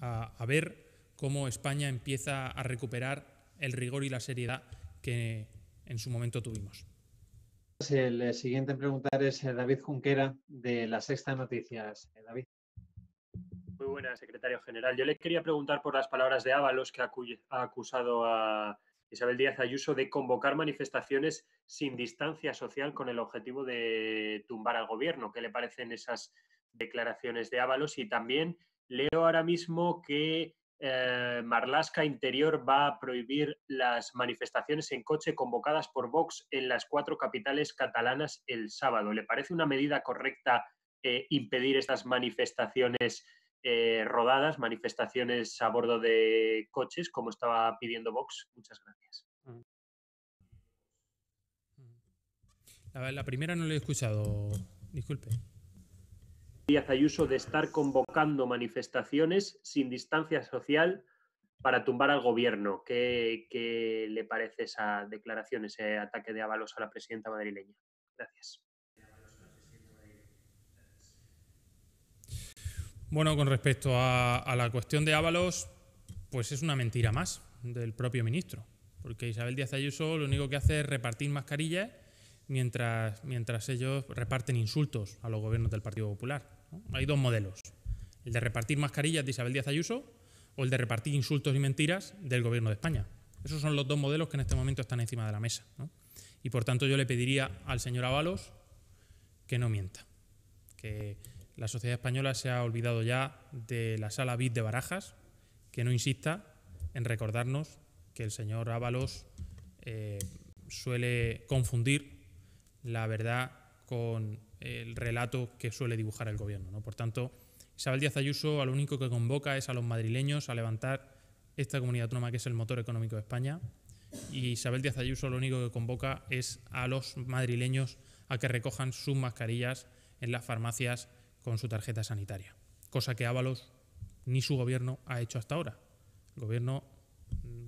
a ver cómo España empieza a recuperar el rigor y la seriedad que en su momento tuvimos. El eh, siguiente en preguntar es eh, David Junquera de la Sexta Noticias. Eh, David. Muy buenas, secretario general. Yo le quería preguntar por las palabras de Ábalos que ha acusado a Isabel Díaz Ayuso de convocar manifestaciones sin distancia social con el objetivo de tumbar al gobierno. ¿Qué le parecen esas declaraciones de Ábalos? Y también leo ahora mismo que marlasca eh, Marlaska Interior va a prohibir las manifestaciones en coche convocadas por Vox en las cuatro capitales catalanas el sábado. ¿Le parece una medida correcta eh, impedir estas manifestaciones eh, rodadas, manifestaciones a bordo de coches, como estaba pidiendo Vox? Muchas gracias. Mm. la primera no la he escuchado. Disculpe. Díaz Ayuso de estar convocando manifestaciones sin distancia social para tumbar al gobierno. ¿Qué, le parece esa declaración, ese ataque de avalos a la presidenta madrileña? Gracias. Bueno, con respecto a, la cuestión de Ábalos, pues es una mentira más del propio ministro, porque Isabel Díaz Ayuso lo único que hace es repartir mascarillas mientras, mientras ellos reparten insultos a los gobiernos del Partido Popular. Hay dos modelos, el de repartir mascarillas de Isabel Díaz Ayuso o el de repartir insultos y mentiras del Gobierno de España. Esos son los dos modelos que en este momento están encima de la mesa. Y por tanto yo le pediría al señor Ábalos que no mienta, que la sociedad española se ha olvidado ya de la sala BID de Barajas, que no insista en recordarnos que el señor Ábalos eh, suele confundir la verdad con el relato que suele dibujar el gobierno. ¿no? Por tanto, Isabel Díaz Ayuso lo único que convoca es a los madrileños a levantar esta comunidad autónoma que es el motor económico de España. Y Isabel Díaz Ayuso lo único que convoca es a los madrileños a que recojan sus mascarillas en las farmacias con su tarjeta sanitaria. Cosa que Ábalos ni su gobierno ha hecho hasta ahora. El gobierno,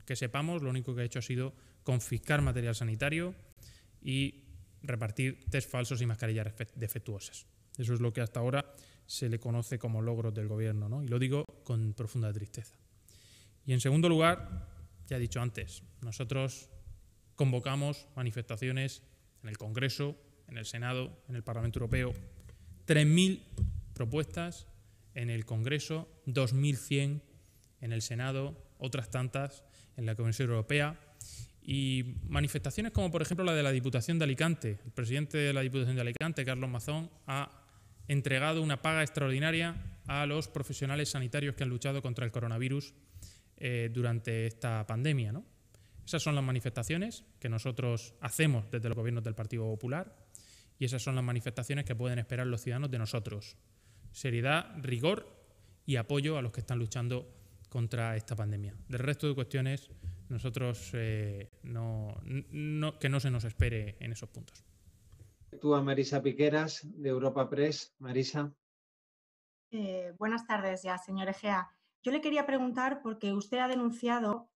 que sepamos, lo único que ha hecho ha sido confiscar material sanitario y repartir test falsos y mascarillas defectuosas. Eso es lo que hasta ahora se le conoce como logros del gobierno, ¿no? y lo digo con profunda tristeza. Y en segundo lugar, ya he dicho antes, nosotros convocamos manifestaciones en el Congreso, en el Senado, en el Parlamento Europeo, 3.000 propuestas en el Congreso, 2.100 en el Senado, otras tantas en la Comisión Europea, y manifestaciones como, por ejemplo, la de la Diputación de Alicante. El presidente de la Diputación de Alicante, Carlos Mazón, ha entregado una paga extraordinaria a los profesionales sanitarios que han luchado contra el coronavirus eh, durante esta pandemia. Esas son las manifestaciones que nosotros hacemos desde los gobiernos del Partido Popular y esas son las manifestaciones que pueden esperar los ciudadanos de nosotros. Seriedad, rigor y apoyo a los que están luchando contra esta pandemia. Del resto de cuestiones, nosotros eh, no, que no se nos espere en esos puntos. Tú a Marisa Piqueras, de Europa Press. Marisa. Eh, buenas tardes ya, señor Egea. Yo le quería preguntar porque usted ha denunciado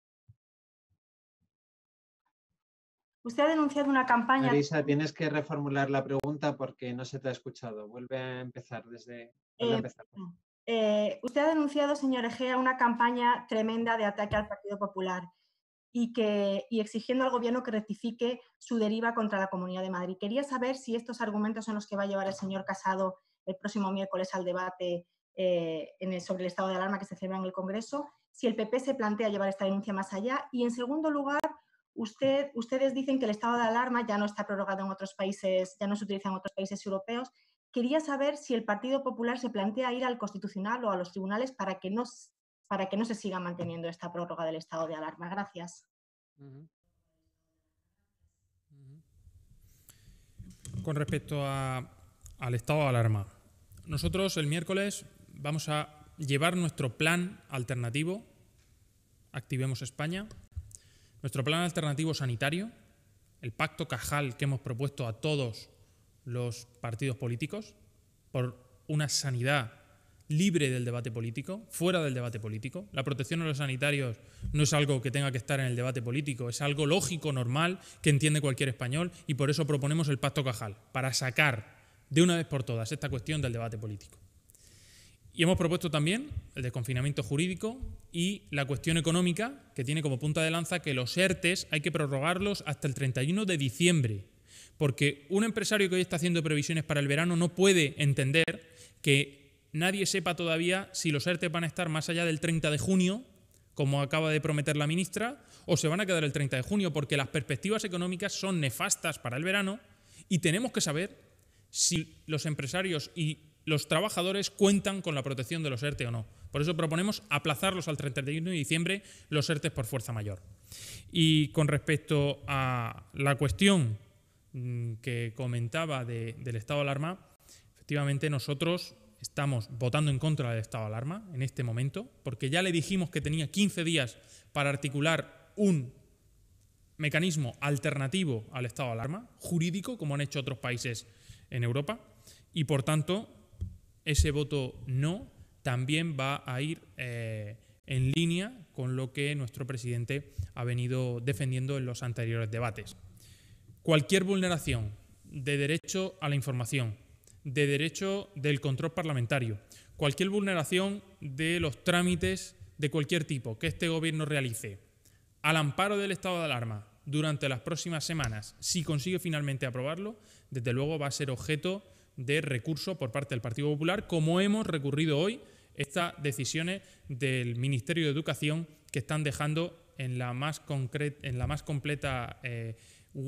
Usted ha denunciado una campaña. Marisa, tienes que reformular la pregunta porque no se te ha escuchado. Vuelve a empezar desde. Eh, eh, usted ha denunciado, señor Egea, una campaña tremenda de ataque al Partido Popular y, que, exigiendo al Gobierno que rectifique su deriva contra la Comunidad de Madrid. Quería saber si estos argumentos son los que va a llevar el señor Casado el próximo miércoles al debate eh, sobre el estado de alarma que se celebra en el Congreso, si el PP se plantea llevar esta denuncia más allá. Y en segundo lugar, ustedes dicen que el estado de alarma ya no está prorrogado en otros países, ya no se utiliza en otros países europeos quería saber si el Partido Popular se plantea ir al Constitucional o a los tribunales para que no, para que no se siga manteniendo esta prórroga del estado de alarma. Gracias. Con respecto al estado de alarma, nosotros el miércoles vamos a llevar nuestro plan alternativo, Activemos España, nuestro plan alternativo sanitario, el pacto cajal que hemos propuesto a todos los partidos políticos por una sanidad libre del debate político, fuera del debate político. La protección de los sanitarios no es algo que tenga que estar en el debate político, es algo lógico, normal, que entiende cualquier español y por eso proponemos el Pacto Cajal, para sacar de una vez por todas esta cuestión del debate político. Y hemos propuesto también el desconfinamiento jurídico y la cuestión económica, que tiene como punta de lanza que los ERTES hay que prorrogarlos hasta el 31 de diciembre porque un empresario que hoy está haciendo previsiones para el verano no puede entender que nadie sepa todavía si los ERTE van a estar más allá del 30 de junio, como acaba de prometer la ministra, o se van a quedar el 30 de junio, porque las perspectivas económicas son nefastas para el verano y tenemos que saber si los empresarios y los trabajadores cuentan con la protección de los ERTE o no. Por eso proponemos aplazarlos al 31 de diciembre los ERTE por fuerza mayor. Y con respecto a la cuestión Mm, que comentaba del estado de alarma, efectivamente nosotros estamos votando en contra del estado de alarma en este momento, porque ya le dijimos que tenía 15 días para articular un mecanismo alternativo al estado de alarma, jurídico, como han hecho otros países en Europa, y por tanto ese voto no también va a ir eh, en línea con lo que nuestro presidente ha venido defendiendo en los anteriores debates cualquier vulneración de derecho a la información, de derecho del control parlamentario, cualquier vulneración de los trámites de cualquier tipo que este gobierno realice al amparo del estado de alarma durante las próximas semanas, si consigue finalmente aprobarlo, desde luego va a ser objeto de recurso por parte del Partido Popular, como hemos recurrido hoy estas decisiones del Ministerio de Educación que están dejando en la más, completa eh,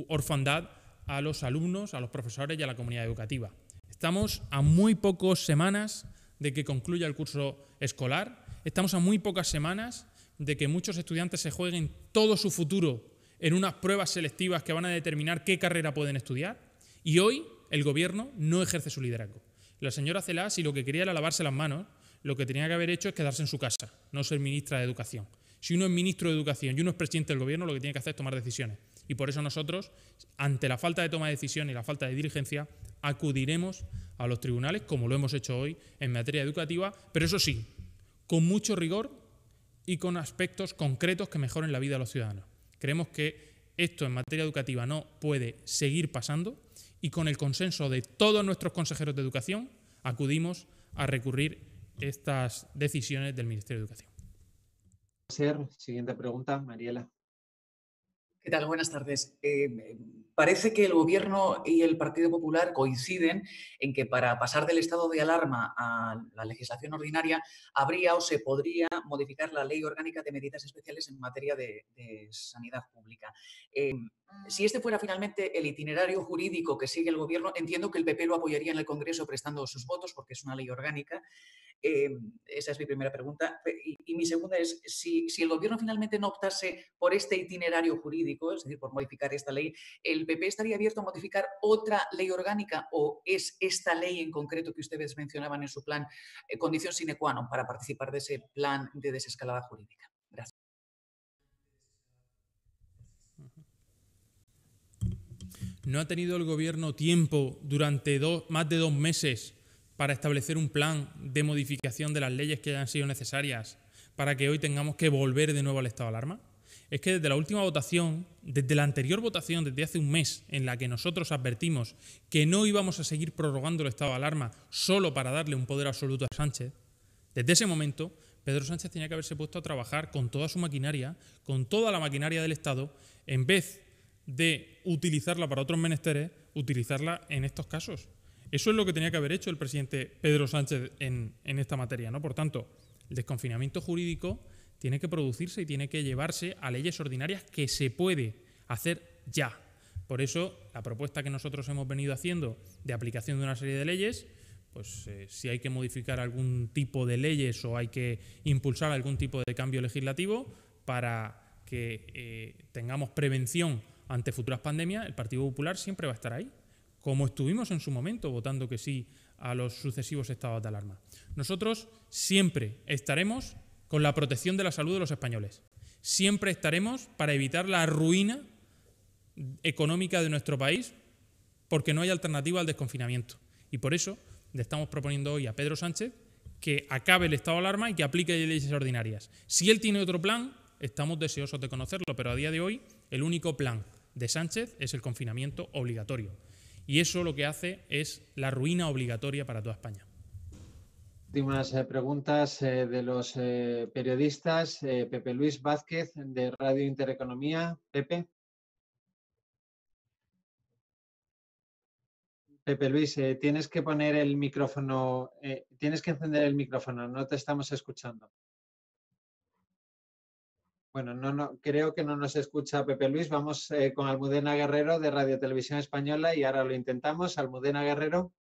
orfandad a los alumnos, a los profesores y a la comunidad educativa. Estamos a muy pocas semanas de que concluya el curso escolar, estamos a muy pocas semanas de que muchos estudiantes se jueguen todo su futuro en unas pruebas selectivas que van a determinar qué carrera pueden estudiar y hoy el gobierno no ejerce su liderazgo. La señora Celá, si lo que quería era lavarse las manos, lo que tenía que haber hecho es quedarse en su casa, no ser ministra de Educación. Si uno es ministro de Educación y uno es presidente del gobierno, lo que tiene que hacer es tomar decisiones. Y por eso nosotros, ante la falta de toma de decisión y la falta de diligencia, acudiremos a los tribunales, como lo hemos hecho hoy en materia educativa, pero eso sí, con mucho rigor y con aspectos concretos que mejoren la vida de los ciudadanos. Creemos que esto en materia educativa no puede seguir pasando y con el consenso de todos nuestros consejeros de educación acudimos a recurrir estas decisiones del Ministerio de Educación. Siguiente pregunta, Mariela. ¿Qué tal? Buenas tardes. Eh, parece que el gobierno y el Partido Popular coinciden en que para pasar del estado de alarma a la legislación ordinaria habría o se podría modificar la ley orgánica de medidas especiales en materia de, sanidad pública. Eh, si este fuera finalmente el itinerario jurídico que sigue el gobierno, entiendo que el PP lo apoyaría en el Congreso prestando sus votos porque es una ley orgánica. Eh, esa es mi primera pregunta. Y, mi segunda es, si, si, el gobierno finalmente no optase por este itinerario jurídico, es decir, por modificar esta ley, ¿el PP estaría abierto a modificar otra ley orgánica o es esta ley en concreto que ustedes mencionaban en su plan eh, condición sine qua non para participar de ese plan de desescalada jurídica? Gracias. ¿No ha tenido el Gobierno tiempo durante más de dos meses para establecer un plan de modificación de las leyes que hayan sido necesarias para que hoy tengamos que volver de nuevo al estado de alarma? es que desde la última votación, desde la anterior votación, desde hace un mes, en la que nosotros advertimos que no íbamos a seguir prorrogando el estado de alarma solo para darle un poder absoluto a Sánchez, desde ese momento Pedro Sánchez tenía que haberse puesto a trabajar con toda su maquinaria, con toda la maquinaria del Estado, en vez de utilizarla para otros menesteres, utilizarla en estos casos. Eso es lo que tenía que haber hecho el presidente Pedro Sánchez en, esta materia. ¿no? Por tanto, el desconfinamiento jurídico tiene que producirse y tiene que llevarse a leyes ordinarias que se puede hacer ya. Por eso, la propuesta que nosotros hemos venido haciendo de aplicación de una serie de leyes, pues eh, si hay que modificar algún tipo de leyes o hay que impulsar algún tipo de cambio legislativo para que eh, tengamos prevención ante futuras pandemias, el Partido Popular siempre va a estar ahí, como estuvimos en su momento votando que sí a los sucesivos estados de alarma. Nosotros siempre estaremos con la protección de la salud de los españoles. Siempre estaremos para evitar la ruina económica de nuestro país porque no hay alternativa al desconfinamiento. Y por eso le estamos proponiendo hoy a Pedro Sánchez que acabe el estado de alarma y que aplique leyes ordinarias. Si él tiene otro plan, estamos deseosos de conocerlo, pero a día de hoy el único plan de Sánchez es el confinamiento obligatorio. Y eso lo que hace es la ruina obligatoria para toda España últimas eh, preguntas eh, de los eh, periodistas. Pepe Luis Vázquez, de Radio Intereconomía. Pepe. Pepe Luis, tienes que poner el micrófono, tienes que encender el micrófono, no te estamos escuchando. Bueno, no, no, creo que no nos escucha Pepe Luis. Vamos con Almudena Guerrero de Radio Televisión Española y ahora lo intentamos. Almudena Guerrero.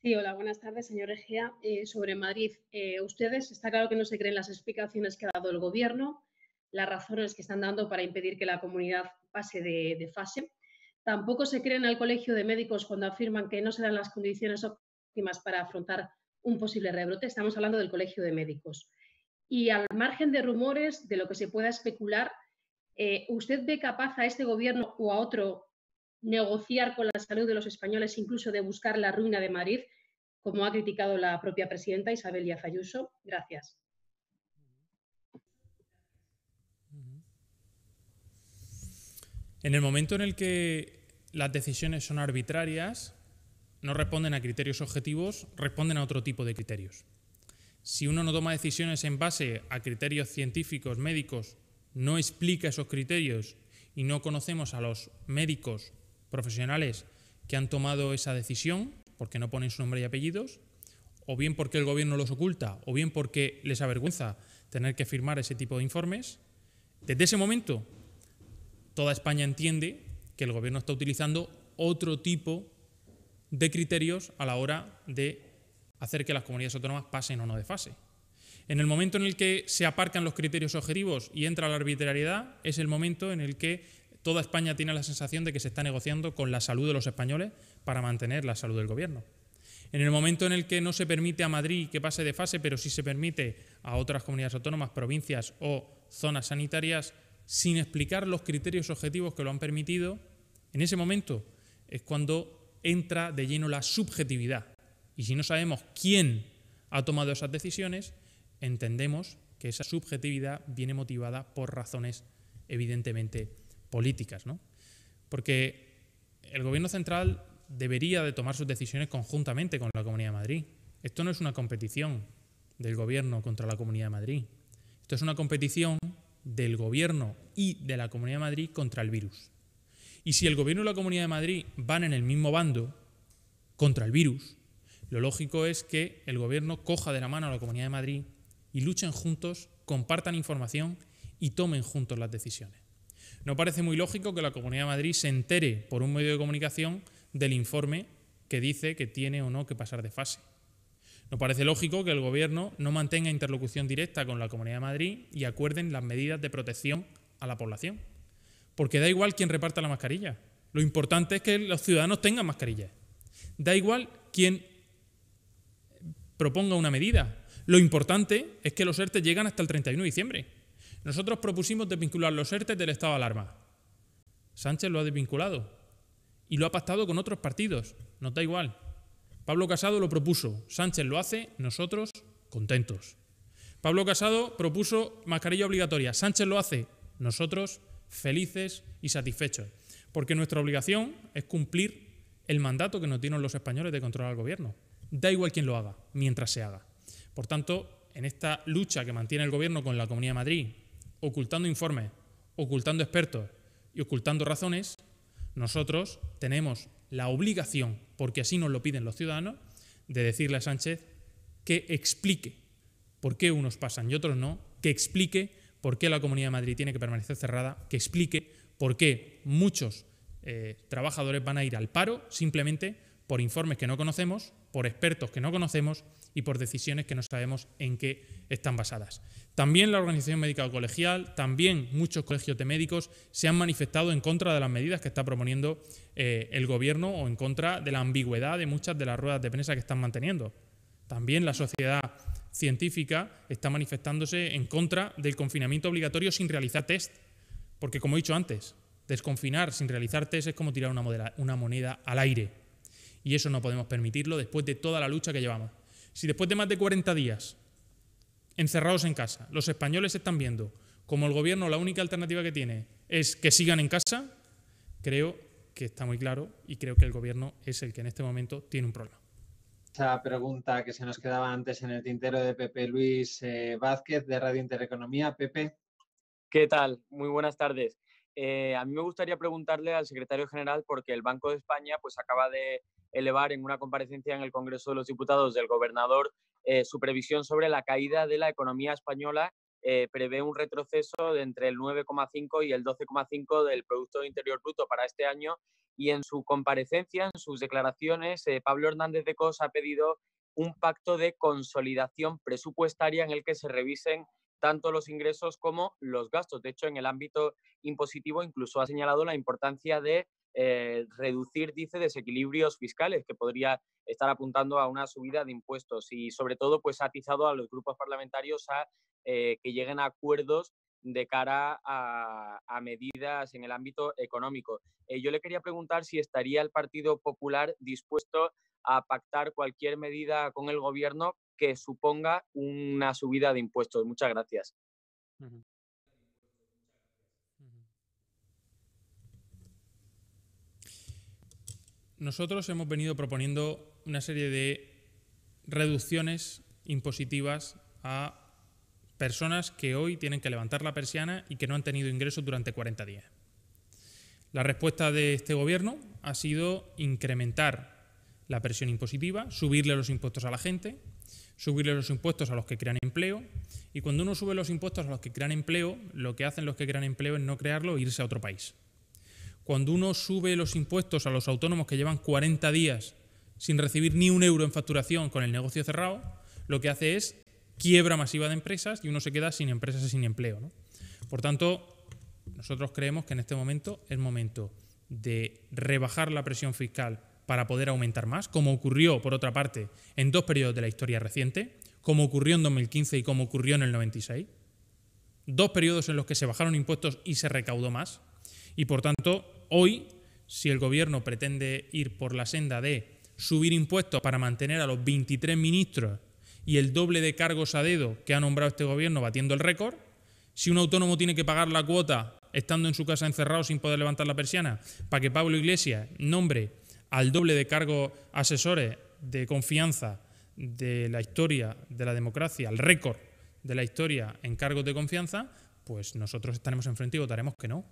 Sí, hola, buenas tardes, señor Egea. Eh, sobre Madrid, eh, ustedes está claro que no se creen las explicaciones que ha dado el Gobierno, las razones que están dando para impedir que la comunidad pase de, fase. Tampoco se creen al Colegio de Médicos cuando afirman que no serán las condiciones óptimas para afrontar un posible rebrote. Estamos hablando del Colegio de Médicos. Y al margen de rumores, de lo que se pueda especular, eh, ¿usted ve capaz a este Gobierno o a otro negociar con la salud de los españoles, incluso de buscar la ruina de Madrid, como ha criticado la propia presidenta Isabel Díaz Gracias. En el momento en el que las decisiones son arbitrarias, no responden a criterios objetivos, responden a otro tipo de criterios. Si uno no toma decisiones en base a criterios científicos, médicos, no explica esos criterios y no conocemos a los médicos profesionales que han tomado esa decisión porque no ponen su nombre y apellidos, o bien porque el gobierno los oculta, o bien porque les avergüenza tener que firmar ese tipo de informes, desde ese momento toda España entiende que el gobierno está utilizando otro tipo de criterios a la hora de hacer que las comunidades autónomas pasen o no de fase. En el momento en el que se aparcan los criterios objetivos y entra la arbitrariedad, es el momento en el que toda España tiene la sensación de que se está negociando con la salud de los españoles para mantener la salud del gobierno. En el momento en el que no se permite a Madrid que pase de fase, pero sí se permite a otras comunidades autónomas, provincias o zonas sanitarias, sin explicar los criterios objetivos que lo han permitido, en ese momento es cuando entra de lleno la subjetividad. Y si no sabemos quién ha tomado esas decisiones, entendemos que esa subjetividad viene motivada por razones evidentemente políticas, ¿no? Porque el gobierno central debería de tomar sus decisiones conjuntamente con la Comunidad de Madrid. Esto no es una competición del gobierno contra la Comunidad de Madrid. Esto es una competición del gobierno y de la Comunidad de Madrid contra el virus. Y si el gobierno y la Comunidad de Madrid van en el mismo bando contra el virus, lo lógico es que el gobierno coja de la mano a la Comunidad de Madrid y luchen juntos, compartan información y tomen juntos las decisiones. No parece muy lógico que la Comunidad de Madrid se entere por un medio de comunicación del informe que dice que tiene o no que pasar de fase. No parece lógico que el Gobierno no mantenga interlocución directa con la Comunidad de Madrid y acuerden las medidas de protección a la población. Porque da igual quién reparta la mascarilla. Lo importante es que los ciudadanos tengan mascarillas. Da igual quién proponga una medida. Lo importante es que los ERTE llegan hasta el 31 de diciembre. Nosotros propusimos desvincular los ERTE del estado de alarma. Sánchez lo ha desvinculado y lo ha pactado con otros partidos. Nos da igual. Pablo Casado lo propuso, Sánchez lo hace, nosotros contentos. Pablo Casado propuso mascarilla obligatoria, Sánchez lo hace, nosotros felices y satisfechos. Porque nuestra obligación es cumplir el mandato que nos tienen los españoles de controlar al gobierno. Da igual quién lo haga, mientras se haga. Por tanto, en esta lucha que mantiene el gobierno con la Comunidad de Madrid, ocultando informes, ocultando expertos y ocultando razones, nosotros tenemos la obligación, porque así nos lo piden los ciudadanos, de decirle a Sánchez que explique por qué unos pasan y otros no, que explique por qué la Comunidad de Madrid tiene que permanecer cerrada, que explique por qué muchos eh, trabajadores van a ir al paro simplemente por informes que no conocemos, por expertos que no conocemos y por decisiones que no sabemos en qué están basadas. También la Organización Médica Colegial, también muchos colegios de médicos se han manifestado en contra de las medidas que está proponiendo eh, el Gobierno o en contra de la ambigüedad de muchas de las ruedas de prensa que están manteniendo. También la sociedad científica está manifestándose en contra del confinamiento obligatorio sin realizar test, porque como he dicho antes, desconfinar sin realizar test es como tirar una moneda al aire. Y eso no podemos permitirlo después de toda la lucha que llevamos. Si después de más de 40 días encerrados en casa, los españoles están viendo como el gobierno la única alternativa que tiene es que sigan en casa, creo que está muy claro y creo que el gobierno es el que en este momento tiene un problema. Esa pregunta que se nos quedaba antes en el tintero de Pepe Luis eh, Vázquez de Radio Intereconomía. Pepe. ¿Qué tal? Muy buenas tardes. Eh, a mí me gustaría preguntarle al secretario general porque el Banco de España pues, acaba de elevar en una comparecencia en el Congreso de los Diputados del gobernador eh, su previsión sobre la caída de la economía española. Eh, prevé un retroceso de entre el 9,5 y el 12,5 del Producto Interior Bruto para este año y en su comparecencia, en sus declaraciones, Pablo Hernández de Cos ha pedido un pacto de consolidación presupuestaria en el que se revisen tanto los ingresos como los gastos. De hecho, en el ámbito impositivo incluso ha señalado la importancia de eh, reducir, dice, desequilibrios fiscales que podría estar apuntando a una subida de impuestos y sobre todo pues ha atizado a los grupos parlamentarios a eh, que lleguen a acuerdos de cara a, medidas en el ámbito económico. Eh, yo le quería preguntar si estaría el Partido Popular dispuesto a pactar cualquier medida con el Gobierno que suponga una subida de impuestos. Muchas gracias. Nosotros hemos venido proponiendo una serie de reducciones impositivas a personas que hoy tienen que levantar la persiana y que no han tenido ingresos durante 40 días. La respuesta de este gobierno ha sido incrementar la presión impositiva, subirle los impuestos a la gente, subirle los impuestos a los que crean empleo. Y cuando uno sube los impuestos a los que crean empleo, lo que hacen los que crean empleo es no crearlo e irse a otro país. Cuando uno sube los impuestos a los autónomos que llevan 40 días sin recibir ni un euro en facturación con el negocio cerrado, lo que hace es quiebra masiva de empresas y uno se queda sin empresas y sin empleo. Por tanto, nosotros creemos que en este momento es momento de rebajar la presión fiscal para poder aumentar más, como ocurrió, por otra parte, en dos periodos de la historia reciente, como ocurrió en 2015 y como ocurrió en el 96. Dos periodos en los que se bajaron impuestos y se recaudó más. Y por tanto, hoy, si el gobierno pretende ir por la senda de subir impuestos para mantener a los 23 ministros y el doble de cargos a dedo que ha nombrado este gobierno batiendo el récord, si un autónomo tiene que pagar la cuota estando en su casa encerrado sin poder levantar la persiana, para que Pablo Iglesias nombre al doble de cargos asesores de confianza de la historia de la democracia, al récord de la historia en cargos de confianza, pues nosotros estaremos frente y votaremos que no.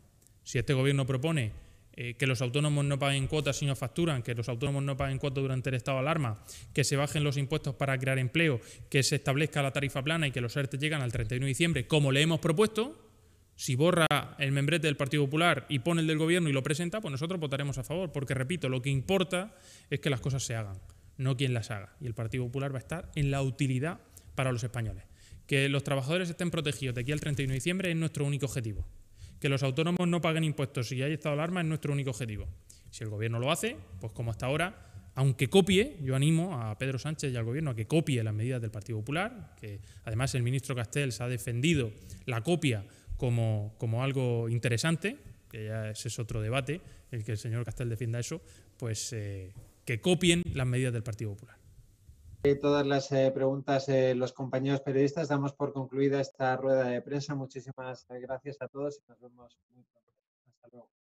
Si este gobierno propone eh, que los autónomos no paguen cuotas sino facturan, que los autónomos no paguen cuotas durante el estado de alarma, que se bajen los impuestos para crear empleo, que se establezca la tarifa plana y que los ERTE llegan al 31 de diciembre, como le hemos propuesto, si borra el membrete del Partido Popular y pone el del Gobierno y lo presenta, pues nosotros votaremos a favor, porque repito, lo que importa es que las cosas se hagan, no quien las haga. Y el Partido Popular va a estar en la utilidad para los españoles. Que los trabajadores estén protegidos de aquí al 31 de diciembre es nuestro único objetivo. Que los autónomos no paguen impuestos si hay estado alarma es nuestro único objetivo. Si el Gobierno lo hace, pues como hasta ahora, aunque copie, yo animo a Pedro Sánchez y al Gobierno a que copie las medidas del Partido Popular, que además el ministro Castells ha defendido la copia como, como algo interesante, que ya ese es otro debate, el que el señor Castel defienda eso, pues eh, que copien las medidas del Partido Popular. Eh, todas las eh, preguntas los compañeros periodistas. Damos por concluida esta rueda de prensa. Muchísimas gracias a todos y nos vemos muy pronto. Hasta luego.